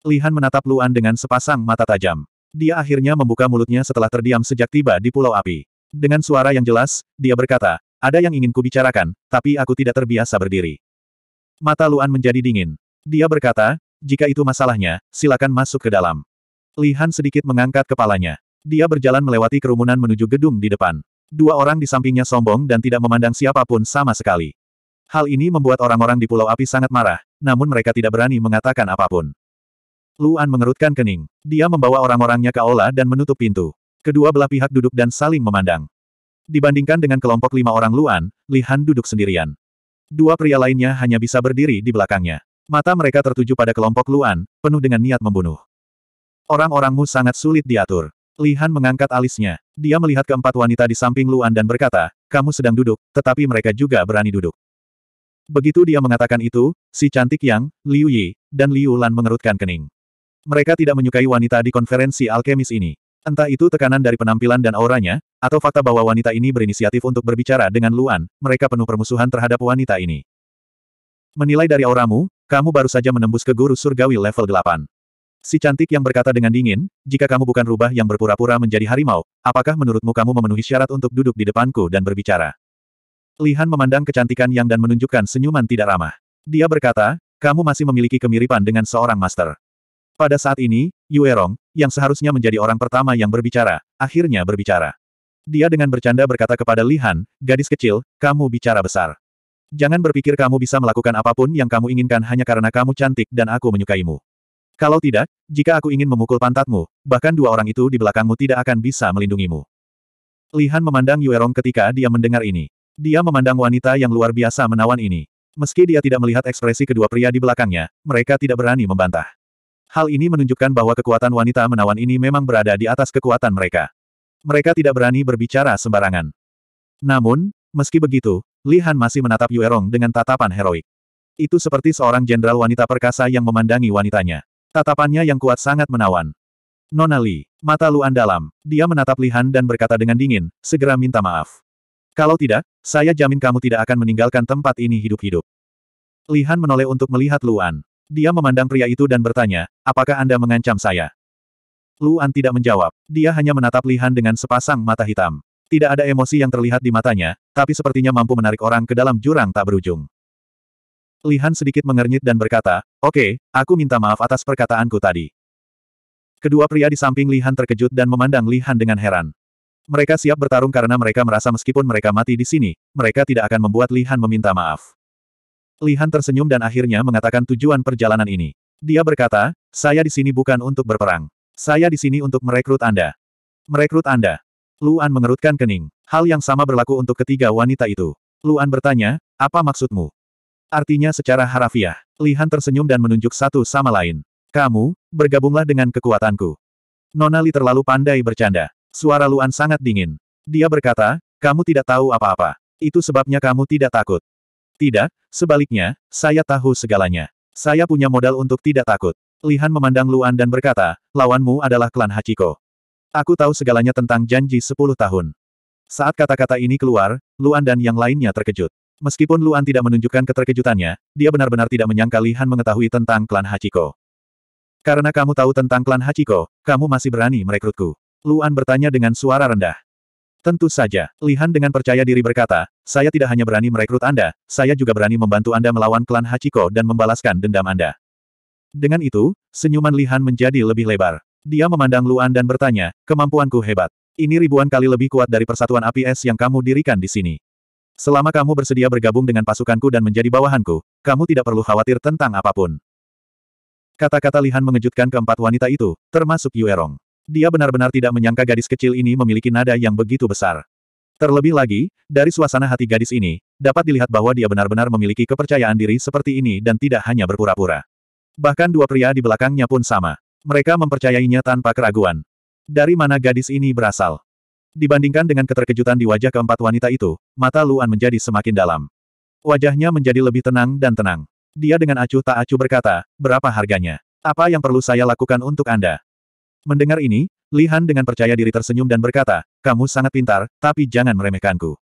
Lihan menatap Luan dengan sepasang mata tajam. Dia akhirnya membuka mulutnya setelah terdiam sejak tiba di Pulau Api. Dengan suara yang jelas, dia berkata, ada yang ingin kubicarakan, tapi aku tidak terbiasa berdiri. Mata Luan menjadi dingin. Dia berkata, jika itu masalahnya, silakan masuk ke dalam. Lihan sedikit mengangkat kepalanya. Dia berjalan melewati kerumunan menuju gedung di depan. Dua orang di sampingnya sombong dan tidak memandang siapapun sama sekali. Hal ini membuat orang-orang di Pulau Api sangat marah, namun mereka tidak berani mengatakan apapun. Luan mengerutkan kening. Dia membawa orang-orangnya ke aula dan menutup pintu. Kedua belah pihak duduk dan saling memandang. Dibandingkan dengan kelompok lima orang Luan, Li Han duduk sendirian. Dua pria lainnya hanya bisa berdiri di belakangnya. Mata mereka tertuju pada kelompok Luan, penuh dengan niat membunuh. Orang-orangmu sangat sulit diatur. Lihan mengangkat alisnya. Dia melihat keempat wanita di samping Luan dan berkata, kamu sedang duduk, tetapi mereka juga berani duduk. Begitu dia mengatakan itu, si cantik Yang, Liu Yi, dan Liu Lan mengerutkan kening. Mereka tidak menyukai wanita di konferensi alkemis ini. Entah itu tekanan dari penampilan dan auranya, atau fakta bahwa wanita ini berinisiatif untuk berbicara dengan Luan, mereka penuh permusuhan terhadap wanita ini. Menilai dari auramu, kamu baru saja menembus ke guru surgawi level 8. Si cantik yang berkata dengan dingin, jika kamu bukan rubah yang berpura-pura menjadi harimau, apakah menurutmu kamu memenuhi syarat untuk duduk di depanku dan berbicara? Lihan memandang kecantikan yang dan menunjukkan senyuman tidak ramah. Dia berkata, kamu masih memiliki kemiripan dengan seorang master. Pada saat ini, Yuerong, yang seharusnya menjadi orang pertama yang berbicara, akhirnya berbicara. Dia dengan bercanda berkata kepada Lihan, gadis kecil, kamu bicara besar. Jangan berpikir kamu bisa melakukan apapun yang kamu inginkan hanya karena kamu cantik dan aku menyukaimu. Kalau tidak, jika aku ingin memukul pantatmu, bahkan dua orang itu di belakangmu tidak akan bisa melindungimu. Lihan memandang Yuerong ketika dia mendengar ini. Dia memandang wanita yang luar biasa menawan ini. Meski dia tidak melihat ekspresi kedua pria di belakangnya, mereka tidak berani membantah. Hal ini menunjukkan bahwa kekuatan wanita menawan ini memang berada di atas kekuatan mereka. Mereka tidak berani berbicara sembarangan. Namun, meski begitu, Lihan masih menatap Yuerong dengan tatapan heroik. Itu seperti seorang jenderal wanita perkasa yang memandangi wanitanya. Tatapannya yang kuat sangat menawan. Nona Li, mata Luan dalam, dia menatap Lihan dan berkata dengan dingin, segera minta maaf. Kalau tidak, saya jamin kamu tidak akan meninggalkan tempat ini hidup-hidup. Lihan menoleh untuk melihat Luan. Dia memandang pria itu dan bertanya, apakah Anda mengancam saya? Luan tidak menjawab, dia hanya menatap Lihan dengan sepasang mata hitam. Tidak ada emosi yang terlihat di matanya, tapi sepertinya mampu menarik orang ke dalam jurang tak berujung. Lihan sedikit mengernyit dan berkata, Oke, okay, aku minta maaf atas perkataanku tadi. Kedua pria di samping Lihan terkejut dan memandang Lihan dengan heran. Mereka siap bertarung karena mereka merasa meskipun mereka mati di sini, mereka tidak akan membuat Lihan meminta maaf. Lihan tersenyum dan akhirnya mengatakan tujuan perjalanan ini. Dia berkata, saya di sini bukan untuk berperang. Saya di sini untuk merekrut Anda. Merekrut Anda. Luan mengerutkan kening. Hal yang sama berlaku untuk ketiga wanita itu. Luan bertanya, apa maksudmu? Artinya secara harafiah, Lihan tersenyum dan menunjuk satu sama lain. Kamu, bergabunglah dengan kekuatanku. Nona Li terlalu pandai bercanda. Suara Luan sangat dingin. Dia berkata, kamu tidak tahu apa-apa. Itu sebabnya kamu tidak takut. Tidak, sebaliknya, saya tahu segalanya. Saya punya modal untuk tidak takut. Lihan memandang Luan dan berkata, lawanmu adalah klan Hachiko. Aku tahu segalanya tentang janji sepuluh tahun. Saat kata-kata ini keluar, Luan dan yang lainnya terkejut. Meskipun Luan tidak menunjukkan keterkejutannya, dia benar-benar tidak menyangka Li Han mengetahui tentang klan Hachiko. Karena kamu tahu tentang klan Hachiko, kamu masih berani merekrutku. Luan bertanya dengan suara rendah. Tentu saja, Li Han dengan percaya diri berkata, saya tidak hanya berani merekrut Anda, saya juga berani membantu Anda melawan klan Hachiko dan membalaskan dendam Anda. Dengan itu, senyuman Li Han menjadi lebih lebar. Dia memandang Luan dan bertanya, kemampuanku hebat. Ini ribuan kali lebih kuat dari persatuan APS yang kamu dirikan di sini. Selama kamu bersedia bergabung dengan pasukanku dan menjadi bawahanku, kamu tidak perlu khawatir tentang apapun. Kata-kata Lihan mengejutkan keempat wanita itu, termasuk Yuerong. Dia benar-benar tidak menyangka gadis kecil ini memiliki nada yang begitu besar. Terlebih lagi, dari suasana hati gadis ini, dapat dilihat bahwa dia benar-benar memiliki kepercayaan diri seperti ini dan tidak hanya berpura-pura. Bahkan dua pria di belakangnya pun sama. Mereka mempercayainya tanpa keraguan. Dari mana gadis ini berasal? Dibandingkan dengan keterkejutan di wajah keempat wanita itu, mata Luan menjadi semakin dalam. Wajahnya menjadi lebih tenang dan tenang. Dia dengan acuh tak acuh berkata, berapa harganya? Apa yang perlu saya lakukan untuk Anda? Mendengar ini, Li Han dengan percaya diri tersenyum dan berkata, kamu sangat pintar, tapi jangan meremehkanku.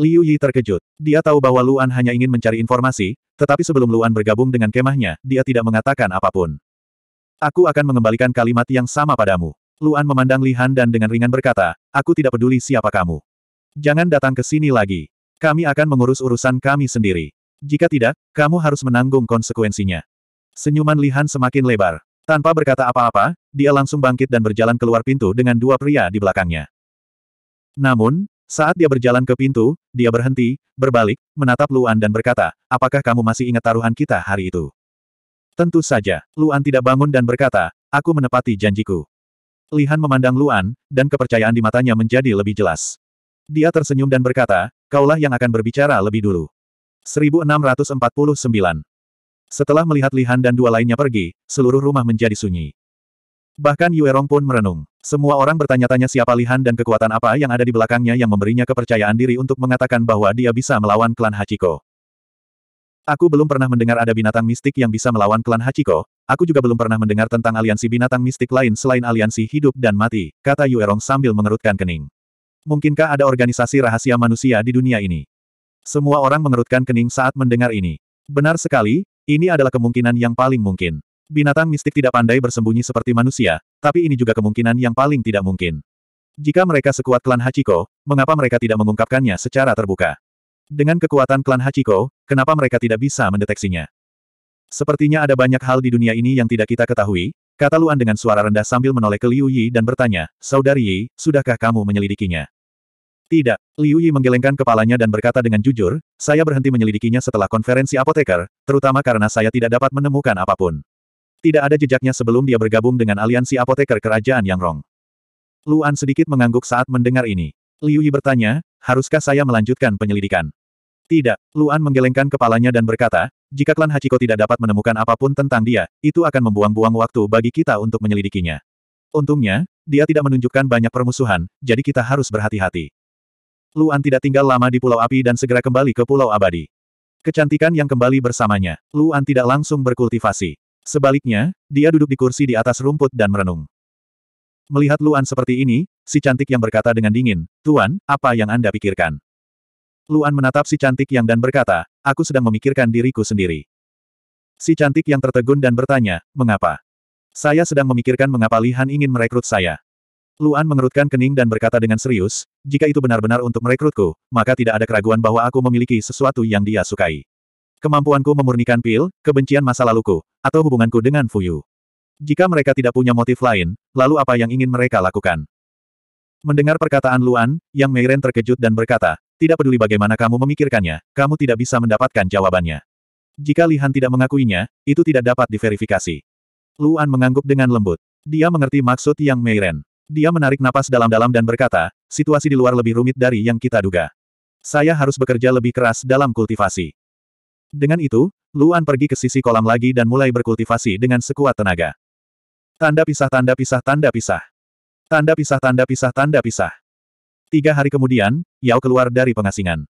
Liu Yi terkejut. Dia tahu bahwa Luan hanya ingin mencari informasi, tetapi sebelum Luan bergabung dengan kemahnya, dia tidak mengatakan apapun. Aku akan mengembalikan kalimat yang sama padamu. Luan memandang Lihan dan dengan ringan berkata, aku tidak peduli siapa kamu. Jangan datang ke sini lagi. Kami akan mengurus urusan kami sendiri. Jika tidak, kamu harus menanggung konsekuensinya. Senyuman Lihan semakin lebar. Tanpa berkata apa-apa, dia langsung bangkit dan berjalan keluar pintu dengan dua pria di belakangnya. Namun, saat dia berjalan ke pintu, dia berhenti, berbalik, menatap Luan dan berkata, apakah kamu masih ingat taruhan kita hari itu? Tentu saja, Luan tidak bangun dan berkata, aku menepati janjiku. Lihan memandang Luan, dan kepercayaan di matanya menjadi lebih jelas. Dia tersenyum dan berkata, kaulah yang akan berbicara lebih dulu. 1649 Setelah melihat Lihan dan dua lainnya pergi, seluruh rumah menjadi sunyi. Bahkan Yuerong pun merenung. Semua orang bertanya-tanya siapa Lihan dan kekuatan apa yang ada di belakangnya yang memberinya kepercayaan diri untuk mengatakan bahwa dia bisa melawan klan Hachiko. Aku belum pernah mendengar ada binatang mistik yang bisa melawan klan Hachiko, aku juga belum pernah mendengar tentang aliansi binatang mistik lain selain aliansi hidup dan mati, kata Yuerong sambil mengerutkan kening. Mungkinkah ada organisasi rahasia manusia di dunia ini? Semua orang mengerutkan kening saat mendengar ini. Benar sekali, ini adalah kemungkinan yang paling mungkin. Binatang mistik tidak pandai bersembunyi seperti manusia, tapi ini juga kemungkinan yang paling tidak mungkin. Jika mereka sekuat klan Hachiko, mengapa mereka tidak mengungkapkannya secara terbuka? Dengan kekuatan klan Hachiko, kenapa mereka tidak bisa mendeteksinya? Sepertinya ada banyak hal di dunia ini yang tidak kita ketahui, kata Luan dengan suara rendah sambil menoleh ke Liu Yi dan bertanya, Saudari Yi, sudahkah kamu menyelidikinya? Tidak, Liu Yi menggelengkan kepalanya dan berkata dengan jujur, saya berhenti menyelidikinya setelah konferensi apoteker, terutama karena saya tidak dapat menemukan apapun. Tidak ada jejaknya sebelum dia bergabung dengan aliansi apoteker kerajaan Yang Rong. Luan sedikit mengangguk saat mendengar ini. Liu Yi bertanya, haruskah saya melanjutkan penyelidikan? Tidak, Luan menggelengkan kepalanya dan berkata, jika klan Hachiko tidak dapat menemukan apapun tentang dia, itu akan membuang-buang waktu bagi kita untuk menyelidikinya. Untungnya, dia tidak menunjukkan banyak permusuhan, jadi kita harus berhati-hati. Luan tidak tinggal lama di Pulau Api dan segera kembali ke Pulau Abadi. Kecantikan yang kembali bersamanya, Luan tidak langsung berkultivasi. Sebaliknya, dia duduk di kursi di atas rumput dan merenung. Melihat Luan seperti ini, si cantik yang berkata dengan dingin, Tuan, apa yang Anda pikirkan? Luan menatap si cantik yang dan berkata, aku sedang memikirkan diriku sendiri. Si cantik yang tertegun dan bertanya, mengapa? Saya sedang memikirkan mengapa Lihan ingin merekrut saya. Luan mengerutkan kening dan berkata dengan serius, jika itu benar-benar untuk merekrutku, maka tidak ada keraguan bahwa aku memiliki sesuatu yang dia sukai. Kemampuanku memurnikan pil, kebencian masa laluku, atau hubunganku dengan Fuyu. Jika mereka tidak punya motif lain, lalu apa yang ingin mereka lakukan? Mendengar perkataan Luan, Yang Meiren terkejut dan berkata, tidak peduli bagaimana kamu memikirkannya, kamu tidak bisa mendapatkan jawabannya. Jika Lihan tidak mengakuinya, itu tidak dapat diverifikasi. Luan mengangguk dengan lembut. Dia mengerti maksud Yang Meiren. Dia menarik napas dalam-dalam dan berkata, situasi di luar lebih rumit dari yang kita duga. Saya harus bekerja lebih keras dalam kultivasi. Dengan itu, Luan pergi ke sisi kolam lagi dan mulai berkultivasi dengan sekuat tenaga. Tanda pisah tanda pisah tanda pisah. Tanda pisah tanda pisah tanda pisah. Tiga hari kemudian, Yao keluar dari pengasingan.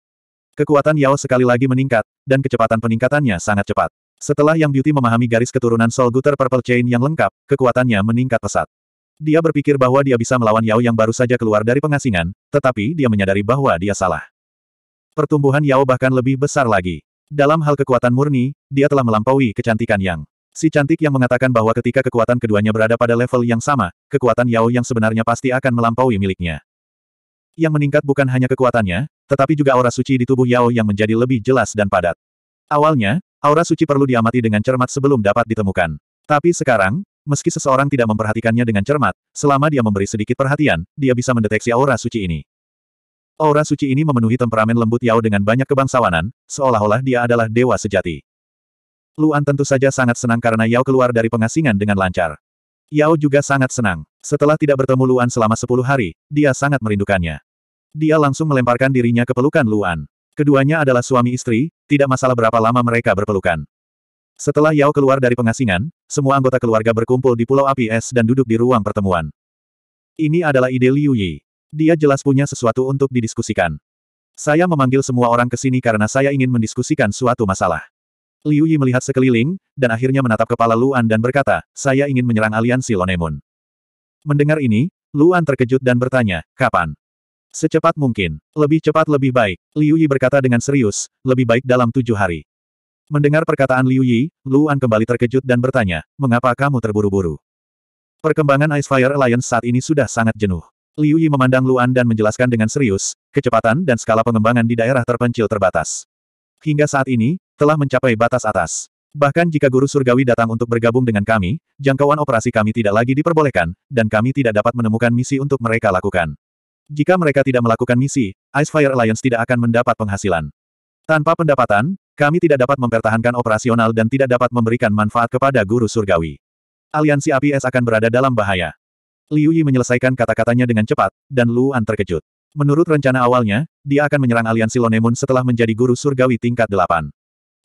Kekuatan Yao sekali lagi meningkat, dan kecepatan peningkatannya sangat cepat. Setelah Yang Beauty memahami garis keturunan Soul Guter Purple Chain yang lengkap, kekuatannya meningkat pesat. Dia berpikir bahwa dia bisa melawan Yao yang baru saja keluar dari pengasingan, tetapi dia menyadari bahwa dia salah. Pertumbuhan Yao bahkan lebih besar lagi. Dalam hal kekuatan murni, dia telah melampaui kecantikan Yang. Si cantik yang mengatakan bahwa ketika kekuatan keduanya berada pada level yang sama, kekuatan Yao yang sebenarnya pasti akan melampaui miliknya. Yang meningkat bukan hanya kekuatannya, tetapi juga aura suci di tubuh Yao yang menjadi lebih jelas dan padat. Awalnya, aura suci perlu diamati dengan cermat sebelum dapat ditemukan. Tapi sekarang, meski seseorang tidak memperhatikannya dengan cermat, selama dia memberi sedikit perhatian, dia bisa mendeteksi aura suci ini. Aura suci ini memenuhi temperamen lembut Yao dengan banyak kebangsawanan, seolah-olah dia adalah dewa sejati. Luan tentu saja sangat senang karena Yao keluar dari pengasingan dengan lancar. Yao juga sangat senang. Setelah tidak bertemu Luan selama sepuluh hari, dia sangat merindukannya. Dia langsung melemparkan dirinya ke pelukan Luan. Keduanya adalah suami istri, tidak masalah berapa lama mereka berpelukan. Setelah Yao keluar dari pengasingan, semua anggota keluarga berkumpul di Pulau Api Es dan duduk di ruang pertemuan. Ini adalah ide Liu Yi. Dia jelas punya sesuatu untuk didiskusikan. Saya memanggil semua orang ke sini karena saya ingin mendiskusikan suatu masalah. Liu Yi melihat sekeliling, dan akhirnya menatap kepala Luan dan berkata, saya ingin menyerang aliansi Lonemun. Mendengar ini, Luan terkejut dan bertanya, kapan? Secepat mungkin. Lebih cepat lebih baik. Liu Yi berkata dengan serius, lebih baik dalam tujuh hari. Mendengar perkataan Liu Yi, Luan kembali terkejut dan bertanya, mengapa kamu terburu-buru? Perkembangan Ice Fire Alliance saat ini sudah sangat jenuh. Liu Yi memandang Luan dan menjelaskan dengan serius, kecepatan dan skala pengembangan di daerah terpencil terbatas. Hingga saat ini, telah mencapai batas atas. Bahkan jika guru surgawi datang untuk bergabung dengan kami, jangkauan operasi kami tidak lagi diperbolehkan, dan kami tidak dapat menemukan misi untuk mereka lakukan. Jika mereka tidak melakukan misi, Ice Fire Alliance tidak akan mendapat penghasilan. Tanpa pendapatan, kami tidak dapat mempertahankan operasional dan tidak dapat memberikan manfaat kepada guru surgawi. Aliansi APS akan berada dalam bahaya. Liu Yi menyelesaikan kata-katanya dengan cepat, dan Luan terkejut. Menurut rencana awalnya, dia akan menyerang aliansi Lonemun setelah menjadi guru surgawi tingkat 8.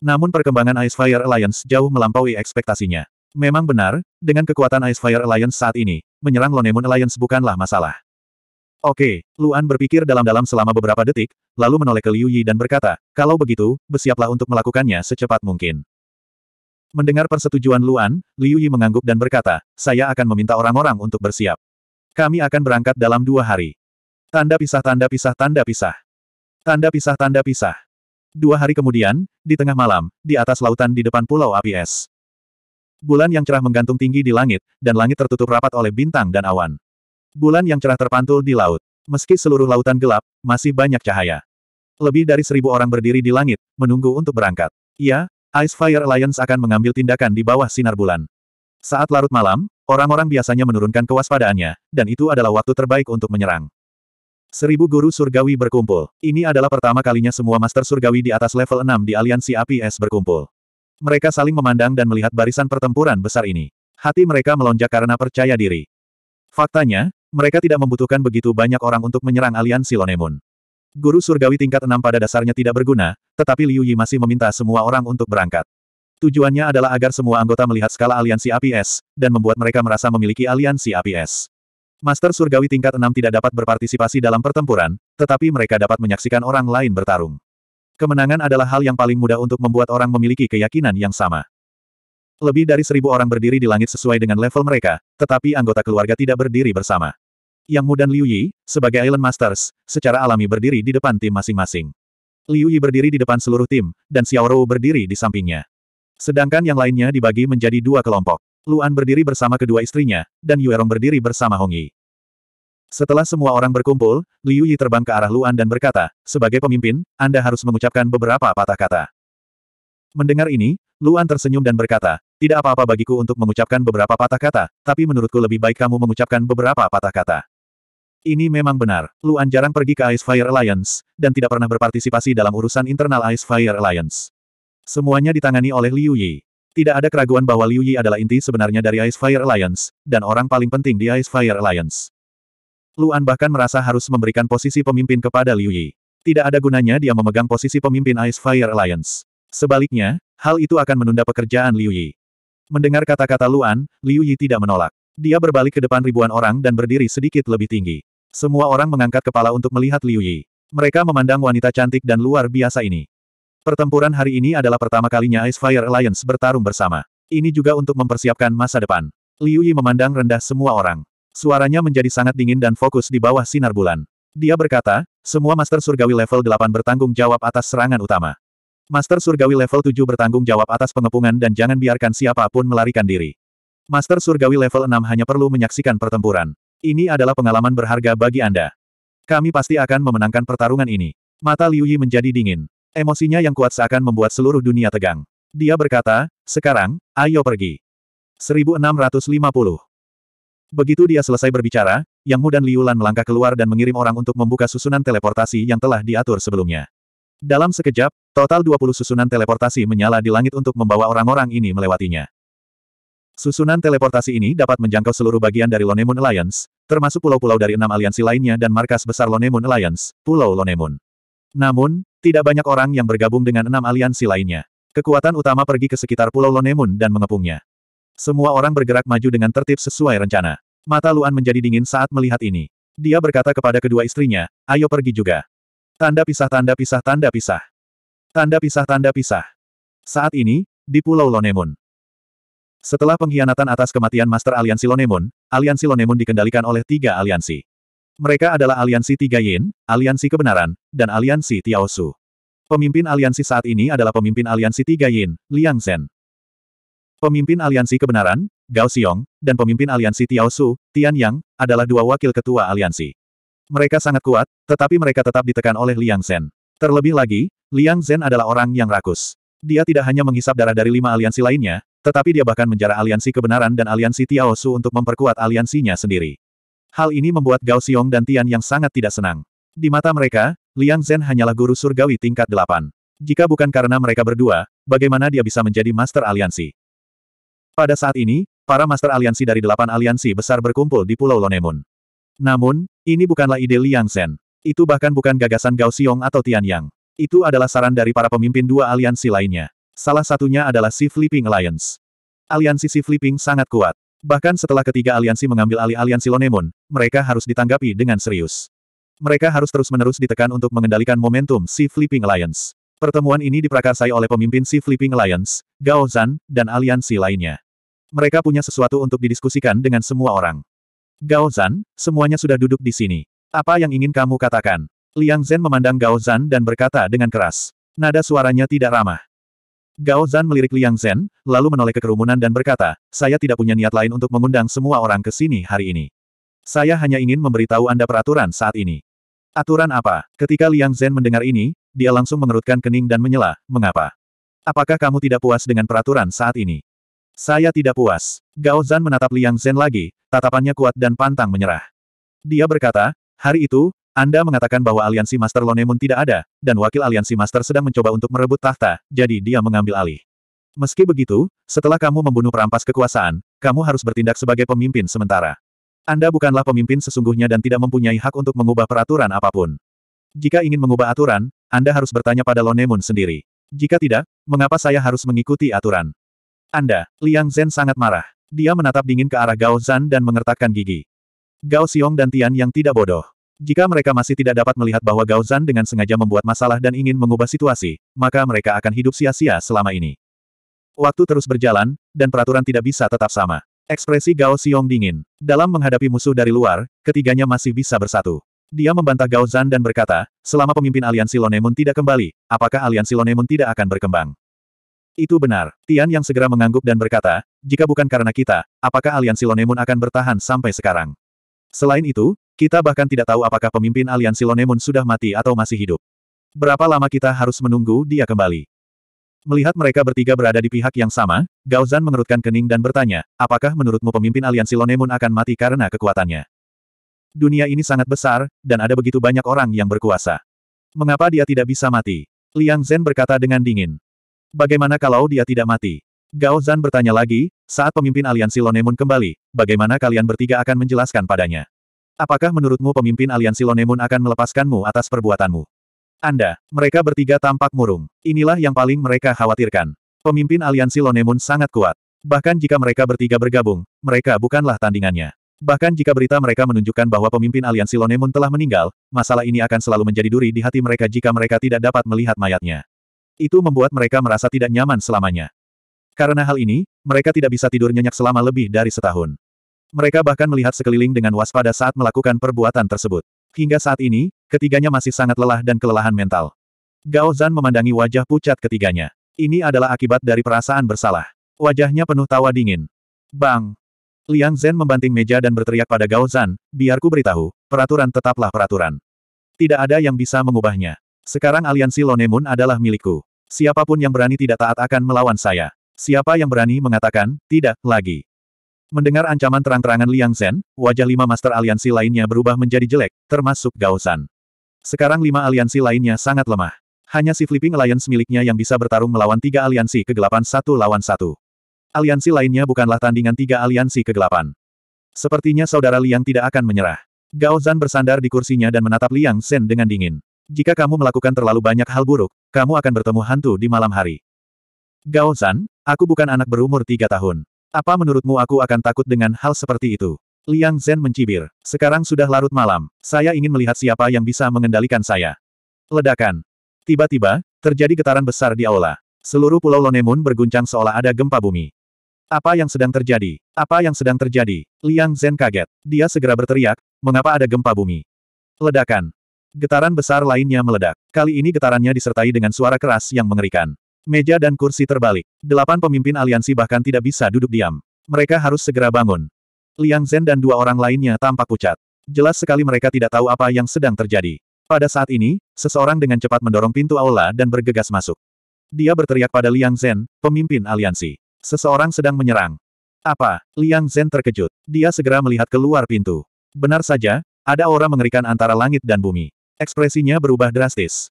Namun perkembangan Ice Fire Alliance jauh melampaui ekspektasinya. Memang benar, dengan kekuatan Ice Fire Alliance saat ini, menyerang Moon Alliance bukanlah masalah. Oke, Luan berpikir dalam-dalam selama beberapa detik, lalu menoleh ke Liu Yi dan berkata, kalau begitu, bersiaplah untuk melakukannya secepat mungkin. Mendengar persetujuan Luan, Liu Yi mengangguk dan berkata, saya akan meminta orang-orang untuk bersiap. Kami akan berangkat dalam dua hari. Tanda pisah tanda pisah tanda pisah. Tanda pisah tanda pisah. Dua hari kemudian, di tengah malam, di atas lautan di depan pulau api es. Bulan yang cerah menggantung tinggi di langit, dan langit tertutup rapat oleh bintang dan awan. Bulan yang cerah terpantul di laut. Meski seluruh lautan gelap, masih banyak cahaya. Lebih dari seribu orang berdiri di langit, menunggu untuk berangkat. Ya, Ice Fire Alliance akan mengambil tindakan di bawah sinar bulan. Saat larut malam, orang-orang biasanya menurunkan kewaspadaannya, dan itu adalah waktu terbaik untuk menyerang. Seribu guru surgawi berkumpul. Ini adalah pertama kalinya semua master surgawi di atas level 6 di aliansi APS berkumpul. Mereka saling memandang dan melihat barisan pertempuran besar ini. Hati mereka melonjak karena percaya diri. Faktanya, mereka tidak membutuhkan begitu banyak orang untuk menyerang aliansi Lonemun. Guru surgawi tingkat 6 pada dasarnya tidak berguna, tetapi Liu Yi masih meminta semua orang untuk berangkat. Tujuannya adalah agar semua anggota melihat skala aliansi APS, dan membuat mereka merasa memiliki aliansi APS. Master Surgawi tingkat 6 tidak dapat berpartisipasi dalam pertempuran, tetapi mereka dapat menyaksikan orang lain bertarung. Kemenangan adalah hal yang paling mudah untuk membuat orang memiliki keyakinan yang sama. Lebih dari seribu orang berdiri di langit sesuai dengan level mereka, tetapi anggota keluarga tidak berdiri bersama. Yang Mu Liu Yi, sebagai Island Masters, secara alami berdiri di depan tim masing-masing. Liu Yi berdiri di depan seluruh tim, dan Xiao Rou berdiri di sampingnya. Sedangkan yang lainnya dibagi menjadi dua kelompok. Luan berdiri bersama kedua istrinya, dan Yuerong berdiri bersama Hong Yi. Setelah semua orang berkumpul, Liu Yi terbang ke arah Luan dan berkata, sebagai pemimpin, Anda harus mengucapkan beberapa patah kata. Mendengar ini, Luan tersenyum dan berkata, tidak apa-apa bagiku untuk mengucapkan beberapa patah kata, tapi menurutku lebih baik kamu mengucapkan beberapa patah kata. Ini memang benar, Luan jarang pergi ke Ice Fire Alliance, dan tidak pernah berpartisipasi dalam urusan internal Ice Fire Alliance. Semuanya ditangani oleh Liu Yi. Tidak ada keraguan bahwa Liu Yi adalah inti sebenarnya dari Ice Fire Alliance, dan orang paling penting di Ice Fire Alliance. Luan bahkan merasa harus memberikan posisi pemimpin kepada Liu Yi. Tidak ada gunanya dia memegang posisi pemimpin Ice Fire Alliance. Sebaliknya, hal itu akan menunda pekerjaan Liu Yi. Mendengar kata-kata Luan, Liu Yi tidak menolak. Dia berbalik ke depan ribuan orang dan berdiri sedikit lebih tinggi. Semua orang mengangkat kepala untuk melihat Liu Yi. Mereka memandang wanita cantik dan luar biasa ini. Pertempuran hari ini adalah pertama kalinya Ice Fire Alliance bertarung bersama. Ini juga untuk mempersiapkan masa depan. Liu Yi memandang rendah semua orang. Suaranya menjadi sangat dingin dan fokus di bawah sinar bulan. Dia berkata, semua Master Surgawi level 8 bertanggung jawab atas serangan utama. Master Surgawi level 7 bertanggung jawab atas pengepungan dan jangan biarkan siapapun melarikan diri. Master Surgawi level 6 hanya perlu menyaksikan pertempuran. Ini adalah pengalaman berharga bagi Anda. Kami pasti akan memenangkan pertarungan ini. Mata Liu Yi menjadi dingin. Emosinya yang kuat seakan membuat seluruh dunia tegang. Dia berkata, sekarang, ayo pergi. 1650. Begitu dia selesai berbicara, Yang Mu dan Liulan melangkah keluar dan mengirim orang untuk membuka susunan teleportasi yang telah diatur sebelumnya. Dalam sekejap, total 20 susunan teleportasi menyala di langit untuk membawa orang-orang ini melewatinya. Susunan teleportasi ini dapat menjangkau seluruh bagian dari Lonemun Alliance, termasuk pulau-pulau dari enam aliansi lainnya dan markas besar Lonemun Alliance, Pulau Lonemun. Namun, tidak banyak orang yang bergabung dengan enam aliansi lainnya. Kekuatan utama pergi ke sekitar Pulau Lonemun dan mengepungnya. Semua orang bergerak maju dengan tertib sesuai rencana. Mata Luan menjadi dingin saat melihat ini. Dia berkata kepada kedua istrinya, ayo pergi juga. Tanda pisah tanda pisah tanda pisah. Tanda pisah tanda pisah. Saat ini, di Pulau Lonemun. Setelah pengkhianatan atas kematian Master Aliansi Lonemun, Aliansi Lonemun dikendalikan oleh tiga aliansi. Mereka adalah aliansi Tiga Yin, aliansi kebenaran, dan aliansi Tiaosu. Pemimpin aliansi saat ini adalah pemimpin aliansi Tiga Yin, Liang Zhen. Pemimpin aliansi kebenaran, Gao Xiong, dan pemimpin aliansi Tiaosu, Tian Yang, adalah dua wakil ketua aliansi. Mereka sangat kuat, tetapi mereka tetap ditekan oleh Liang Zhen. Terlebih lagi, Liang Zhen adalah orang yang rakus. Dia tidak hanya menghisap darah dari lima aliansi lainnya, tetapi dia bahkan menjara aliansi kebenaran dan aliansi Tiaosu untuk memperkuat aliansinya sendiri. Hal ini membuat Gao Xiong dan Tian yang sangat tidak senang. Di mata mereka, Liang Zhen hanyalah guru surgawi tingkat delapan. Jika bukan karena mereka berdua, bagaimana dia bisa menjadi Master Aliansi? Pada saat ini, para Master Aliansi dari delapan aliansi besar berkumpul di Pulau Lonemun. Namun, ini bukanlah ide Liang Zhen. Itu bahkan bukan gagasan Gao Xiong atau Tian Yang. Itu adalah saran dari para pemimpin dua aliansi lainnya. Salah satunya adalah Sea Flipping Alliance. Aliansi Sea Flipping sangat kuat. Bahkan setelah ketiga aliansi mengambil alih aliansi Lonemon, mereka harus ditanggapi dengan serius. Mereka harus terus-menerus ditekan untuk mengendalikan momentum si Flipping Alliance. Pertemuan ini diprakarsai oleh pemimpin si Flipping Alliance, Gao Zan, dan aliansi lainnya. Mereka punya sesuatu untuk didiskusikan dengan semua orang. Gao Zan, semuanya sudah duduk di sini. Apa yang ingin kamu katakan? Liang Zhen memandang Gao Zan dan berkata dengan keras. Nada suaranya tidak ramah. Gao Zan melirik Liang Zhen, lalu menoleh ke kerumunan dan berkata, saya tidak punya niat lain untuk mengundang semua orang ke sini hari ini. Saya hanya ingin memberitahu Anda peraturan saat ini. Aturan apa? Ketika Liang Zhen mendengar ini, dia langsung mengerutkan kening dan menyela, mengapa? Apakah kamu tidak puas dengan peraturan saat ini? Saya tidak puas. Gao Zan menatap Liang Zhen lagi, tatapannya kuat dan pantang menyerah. Dia berkata, hari itu, anda mengatakan bahwa aliansi Master Lonemun tidak ada, dan wakil aliansi Master sedang mencoba untuk merebut tahta, jadi dia mengambil alih. Meski begitu, setelah kamu membunuh perampas kekuasaan, kamu harus bertindak sebagai pemimpin sementara. Anda bukanlah pemimpin sesungguhnya dan tidak mempunyai hak untuk mengubah peraturan apapun. Jika ingin mengubah aturan, Anda harus bertanya pada Lonemun sendiri. Jika tidak, mengapa saya harus mengikuti aturan? Anda, Liang Zhen sangat marah. Dia menatap dingin ke arah Gao Zan dan mengertakkan gigi. Gao Xiong dan Tian yang tidak bodoh. Jika mereka masih tidak dapat melihat bahwa Gao Zan dengan sengaja membuat masalah dan ingin mengubah situasi, maka mereka akan hidup sia-sia selama ini. Waktu terus berjalan, dan peraturan tidak bisa tetap sama. Ekspresi Gao Xiong dingin. Dalam menghadapi musuh dari luar, ketiganya masih bisa bersatu. Dia membantah Gao Zan dan berkata, selama pemimpin aliansi Lonemun tidak kembali, apakah aliansi Lonemun tidak akan berkembang? Itu benar. Tian yang segera mengangguk dan berkata, jika bukan karena kita, apakah aliansi Lonemun akan bertahan sampai sekarang? Selain itu, kita bahkan tidak tahu apakah pemimpin aliansi Lonemun sudah mati atau masih hidup. Berapa lama kita harus menunggu dia kembali? Melihat mereka bertiga berada di pihak yang sama, Gao Zan mengerutkan kening dan bertanya, apakah menurutmu pemimpin aliansi Lonemun akan mati karena kekuatannya? Dunia ini sangat besar, dan ada begitu banyak orang yang berkuasa. Mengapa dia tidak bisa mati? Liang Zhen berkata dengan dingin. Bagaimana kalau dia tidak mati? Gao Zan bertanya lagi, saat pemimpin aliansi Lonemun kembali, bagaimana kalian bertiga akan menjelaskan padanya? Apakah menurutmu pemimpin aliansi Lonemun akan melepaskanmu atas perbuatanmu? Anda, mereka bertiga tampak murung. Inilah yang paling mereka khawatirkan. Pemimpin aliansi Lonemun sangat kuat. Bahkan jika mereka bertiga bergabung, mereka bukanlah tandingannya. Bahkan jika berita mereka menunjukkan bahwa pemimpin aliansi Lonemun telah meninggal, masalah ini akan selalu menjadi duri di hati mereka jika mereka tidak dapat melihat mayatnya. Itu membuat mereka merasa tidak nyaman selamanya. Karena hal ini, mereka tidak bisa tidur nyenyak selama lebih dari setahun. Mereka bahkan melihat sekeliling dengan waspada saat melakukan perbuatan tersebut. Hingga saat ini, ketiganya masih sangat lelah dan kelelahan mental. Gao Zan memandangi wajah pucat ketiganya. Ini adalah akibat dari perasaan bersalah. Wajahnya penuh tawa dingin. Bang! Liang Zhen membanting meja dan berteriak pada Gao Zan, biarku beritahu, peraturan tetaplah peraturan. Tidak ada yang bisa mengubahnya. Sekarang aliansi Lonemun adalah milikku. Siapapun yang berani tidak taat akan melawan saya. Siapa yang berani mengatakan, tidak, lagi. Mendengar ancaman terang-terangan Liang Zhen, wajah lima master aliansi lainnya berubah menjadi jelek, termasuk Gao Sekarang lima aliansi lainnya sangat lemah. Hanya si Flipping Alliance miliknya yang bisa bertarung melawan tiga aliansi kegelapan satu lawan satu. Aliansi lainnya bukanlah tandingan tiga aliansi kegelapan. Sepertinya saudara Liang tidak akan menyerah. Gao Zan bersandar di kursinya dan menatap Liang Shen dengan dingin. Jika kamu melakukan terlalu banyak hal buruk, kamu akan bertemu hantu di malam hari. Gao Zan, aku bukan anak berumur tiga tahun. Apa menurutmu aku akan takut dengan hal seperti itu? Liang Zhen mencibir. Sekarang sudah larut malam. Saya ingin melihat siapa yang bisa mengendalikan saya. Ledakan. Tiba-tiba, terjadi getaran besar di aula. Seluruh pulau Lonemun berguncang seolah ada gempa bumi. Apa yang sedang terjadi? Apa yang sedang terjadi? Liang Zhen kaget. Dia segera berteriak, mengapa ada gempa bumi? Ledakan. Getaran besar lainnya meledak. Kali ini getarannya disertai dengan suara keras yang mengerikan. Meja dan kursi terbalik. Delapan pemimpin aliansi bahkan tidak bisa duduk diam. Mereka harus segera bangun. Liang Zhen dan dua orang lainnya tampak pucat. Jelas sekali mereka tidak tahu apa yang sedang terjadi. Pada saat ini, seseorang dengan cepat mendorong pintu aula dan bergegas masuk. Dia berteriak pada Liang Zhen, pemimpin aliansi. Seseorang sedang menyerang. Apa? Liang Zhen terkejut. Dia segera melihat keluar pintu. Benar saja, ada aura mengerikan antara langit dan bumi. Ekspresinya berubah drastis.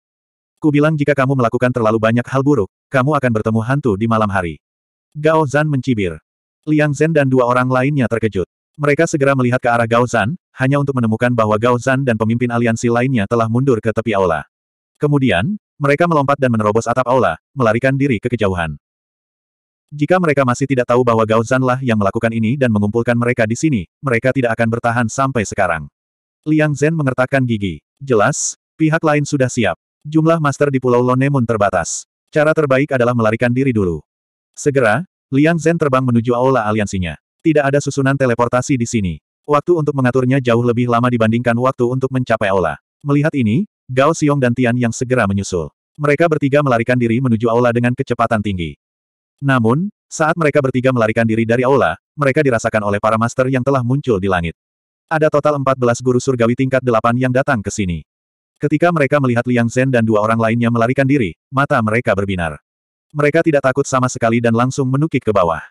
Ku bilang jika kamu melakukan terlalu banyak hal buruk, kamu akan bertemu hantu di malam hari. Gao Zan mencibir. Liang Zhen dan dua orang lainnya terkejut. Mereka segera melihat ke arah Gao Zan, hanya untuk menemukan bahwa Gao Zan dan pemimpin aliansi lainnya telah mundur ke tepi aula. Kemudian, mereka melompat dan menerobos atap aula, melarikan diri ke kejauhan. Jika mereka masih tidak tahu bahwa Gao Zan lah yang melakukan ini dan mengumpulkan mereka di sini, mereka tidak akan bertahan sampai sekarang. Liang Zhen mengertakkan gigi. Jelas, pihak lain sudah siap. Jumlah master di Pulau Lonemun terbatas. Cara terbaik adalah melarikan diri dulu. Segera, Liang Zhen terbang menuju aula aliansinya. Tidak ada susunan teleportasi di sini. Waktu untuk mengaturnya jauh lebih lama dibandingkan waktu untuk mencapai aula. Melihat ini, Gao Xiong dan Tian yang segera menyusul. Mereka bertiga melarikan diri menuju aula dengan kecepatan tinggi. Namun, saat mereka bertiga melarikan diri dari aula, mereka dirasakan oleh para master yang telah muncul di langit. Ada total 14 guru surgawi tingkat 8 yang datang ke sini. Ketika mereka melihat Liang Zhen dan dua orang lainnya melarikan diri, mata mereka berbinar. Mereka tidak takut sama sekali dan langsung menukik ke bawah.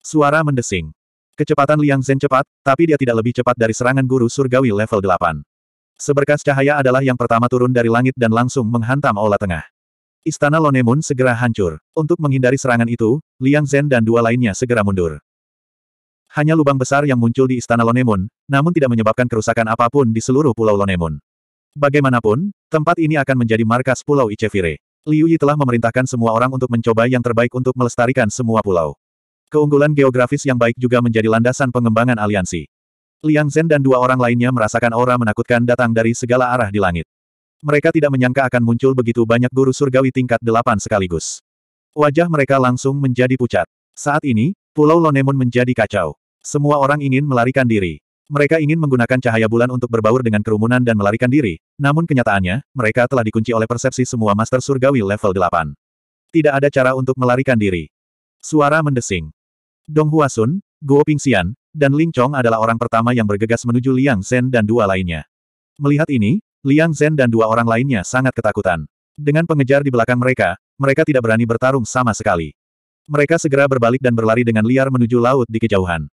Suara mendesing. Kecepatan Liang Zhen cepat, tapi dia tidak lebih cepat dari serangan guru surgawi level 8. Seberkas cahaya adalah yang pertama turun dari langit dan langsung menghantam ola Tengah. Istana Lonemun segera hancur. Untuk menghindari serangan itu, Liang Zhen dan dua lainnya segera mundur. Hanya lubang besar yang muncul di Istana Lonemun, namun tidak menyebabkan kerusakan apapun di seluruh Pulau Lonemun. Bagaimanapun, tempat ini akan menjadi markas Pulau Ichevire. Liu Yi telah memerintahkan semua orang untuk mencoba yang terbaik untuk melestarikan semua pulau. Keunggulan geografis yang baik juga menjadi landasan pengembangan aliansi. Liang Zhen dan dua orang lainnya merasakan aura menakutkan datang dari segala arah di langit. Mereka tidak menyangka akan muncul begitu banyak guru surgawi tingkat delapan sekaligus. Wajah mereka langsung menjadi pucat. Saat ini, Pulau Lonemun menjadi kacau. Semua orang ingin melarikan diri. Mereka ingin menggunakan cahaya bulan untuk berbaur dengan kerumunan dan melarikan diri, namun kenyataannya, mereka telah dikunci oleh persepsi semua Master Surgawi level 8. Tidak ada cara untuk melarikan diri. Suara mendesing. Dong Huasun, Guo Pingxian, dan Ling Chong adalah orang pertama yang bergegas menuju Liang Zhen dan dua lainnya. Melihat ini, Liang Zhen dan dua orang lainnya sangat ketakutan. Dengan pengejar di belakang mereka, mereka tidak berani bertarung sama sekali. Mereka segera berbalik dan berlari dengan liar menuju laut di kejauhan.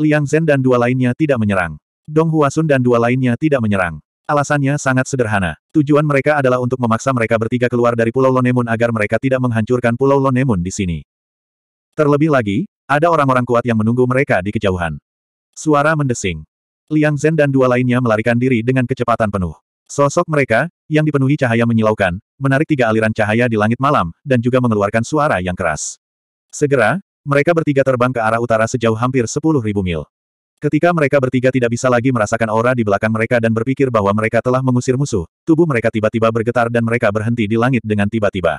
Liang Zhen dan dua lainnya tidak menyerang. Dong Huasun dan dua lainnya tidak menyerang. Alasannya sangat sederhana. Tujuan mereka adalah untuk memaksa mereka bertiga keluar dari Pulau Lonemun agar mereka tidak menghancurkan Pulau Lonemun di sini. Terlebih lagi, ada orang-orang kuat yang menunggu mereka di kejauhan. Suara mendesing. Liang Zhen dan dua lainnya melarikan diri dengan kecepatan penuh. Sosok mereka, yang dipenuhi cahaya menyilaukan, menarik tiga aliran cahaya di langit malam, dan juga mengeluarkan suara yang keras. Segera, mereka bertiga terbang ke arah utara sejauh hampir 10.000 mil. Ketika mereka bertiga tidak bisa lagi merasakan aura di belakang mereka dan berpikir bahwa mereka telah mengusir musuh, tubuh mereka tiba-tiba bergetar dan mereka berhenti di langit dengan tiba-tiba.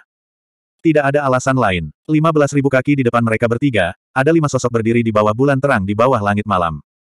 Tidak ada alasan lain. 15.000 kaki di depan mereka bertiga, ada lima sosok berdiri di bawah bulan terang di bawah langit malam.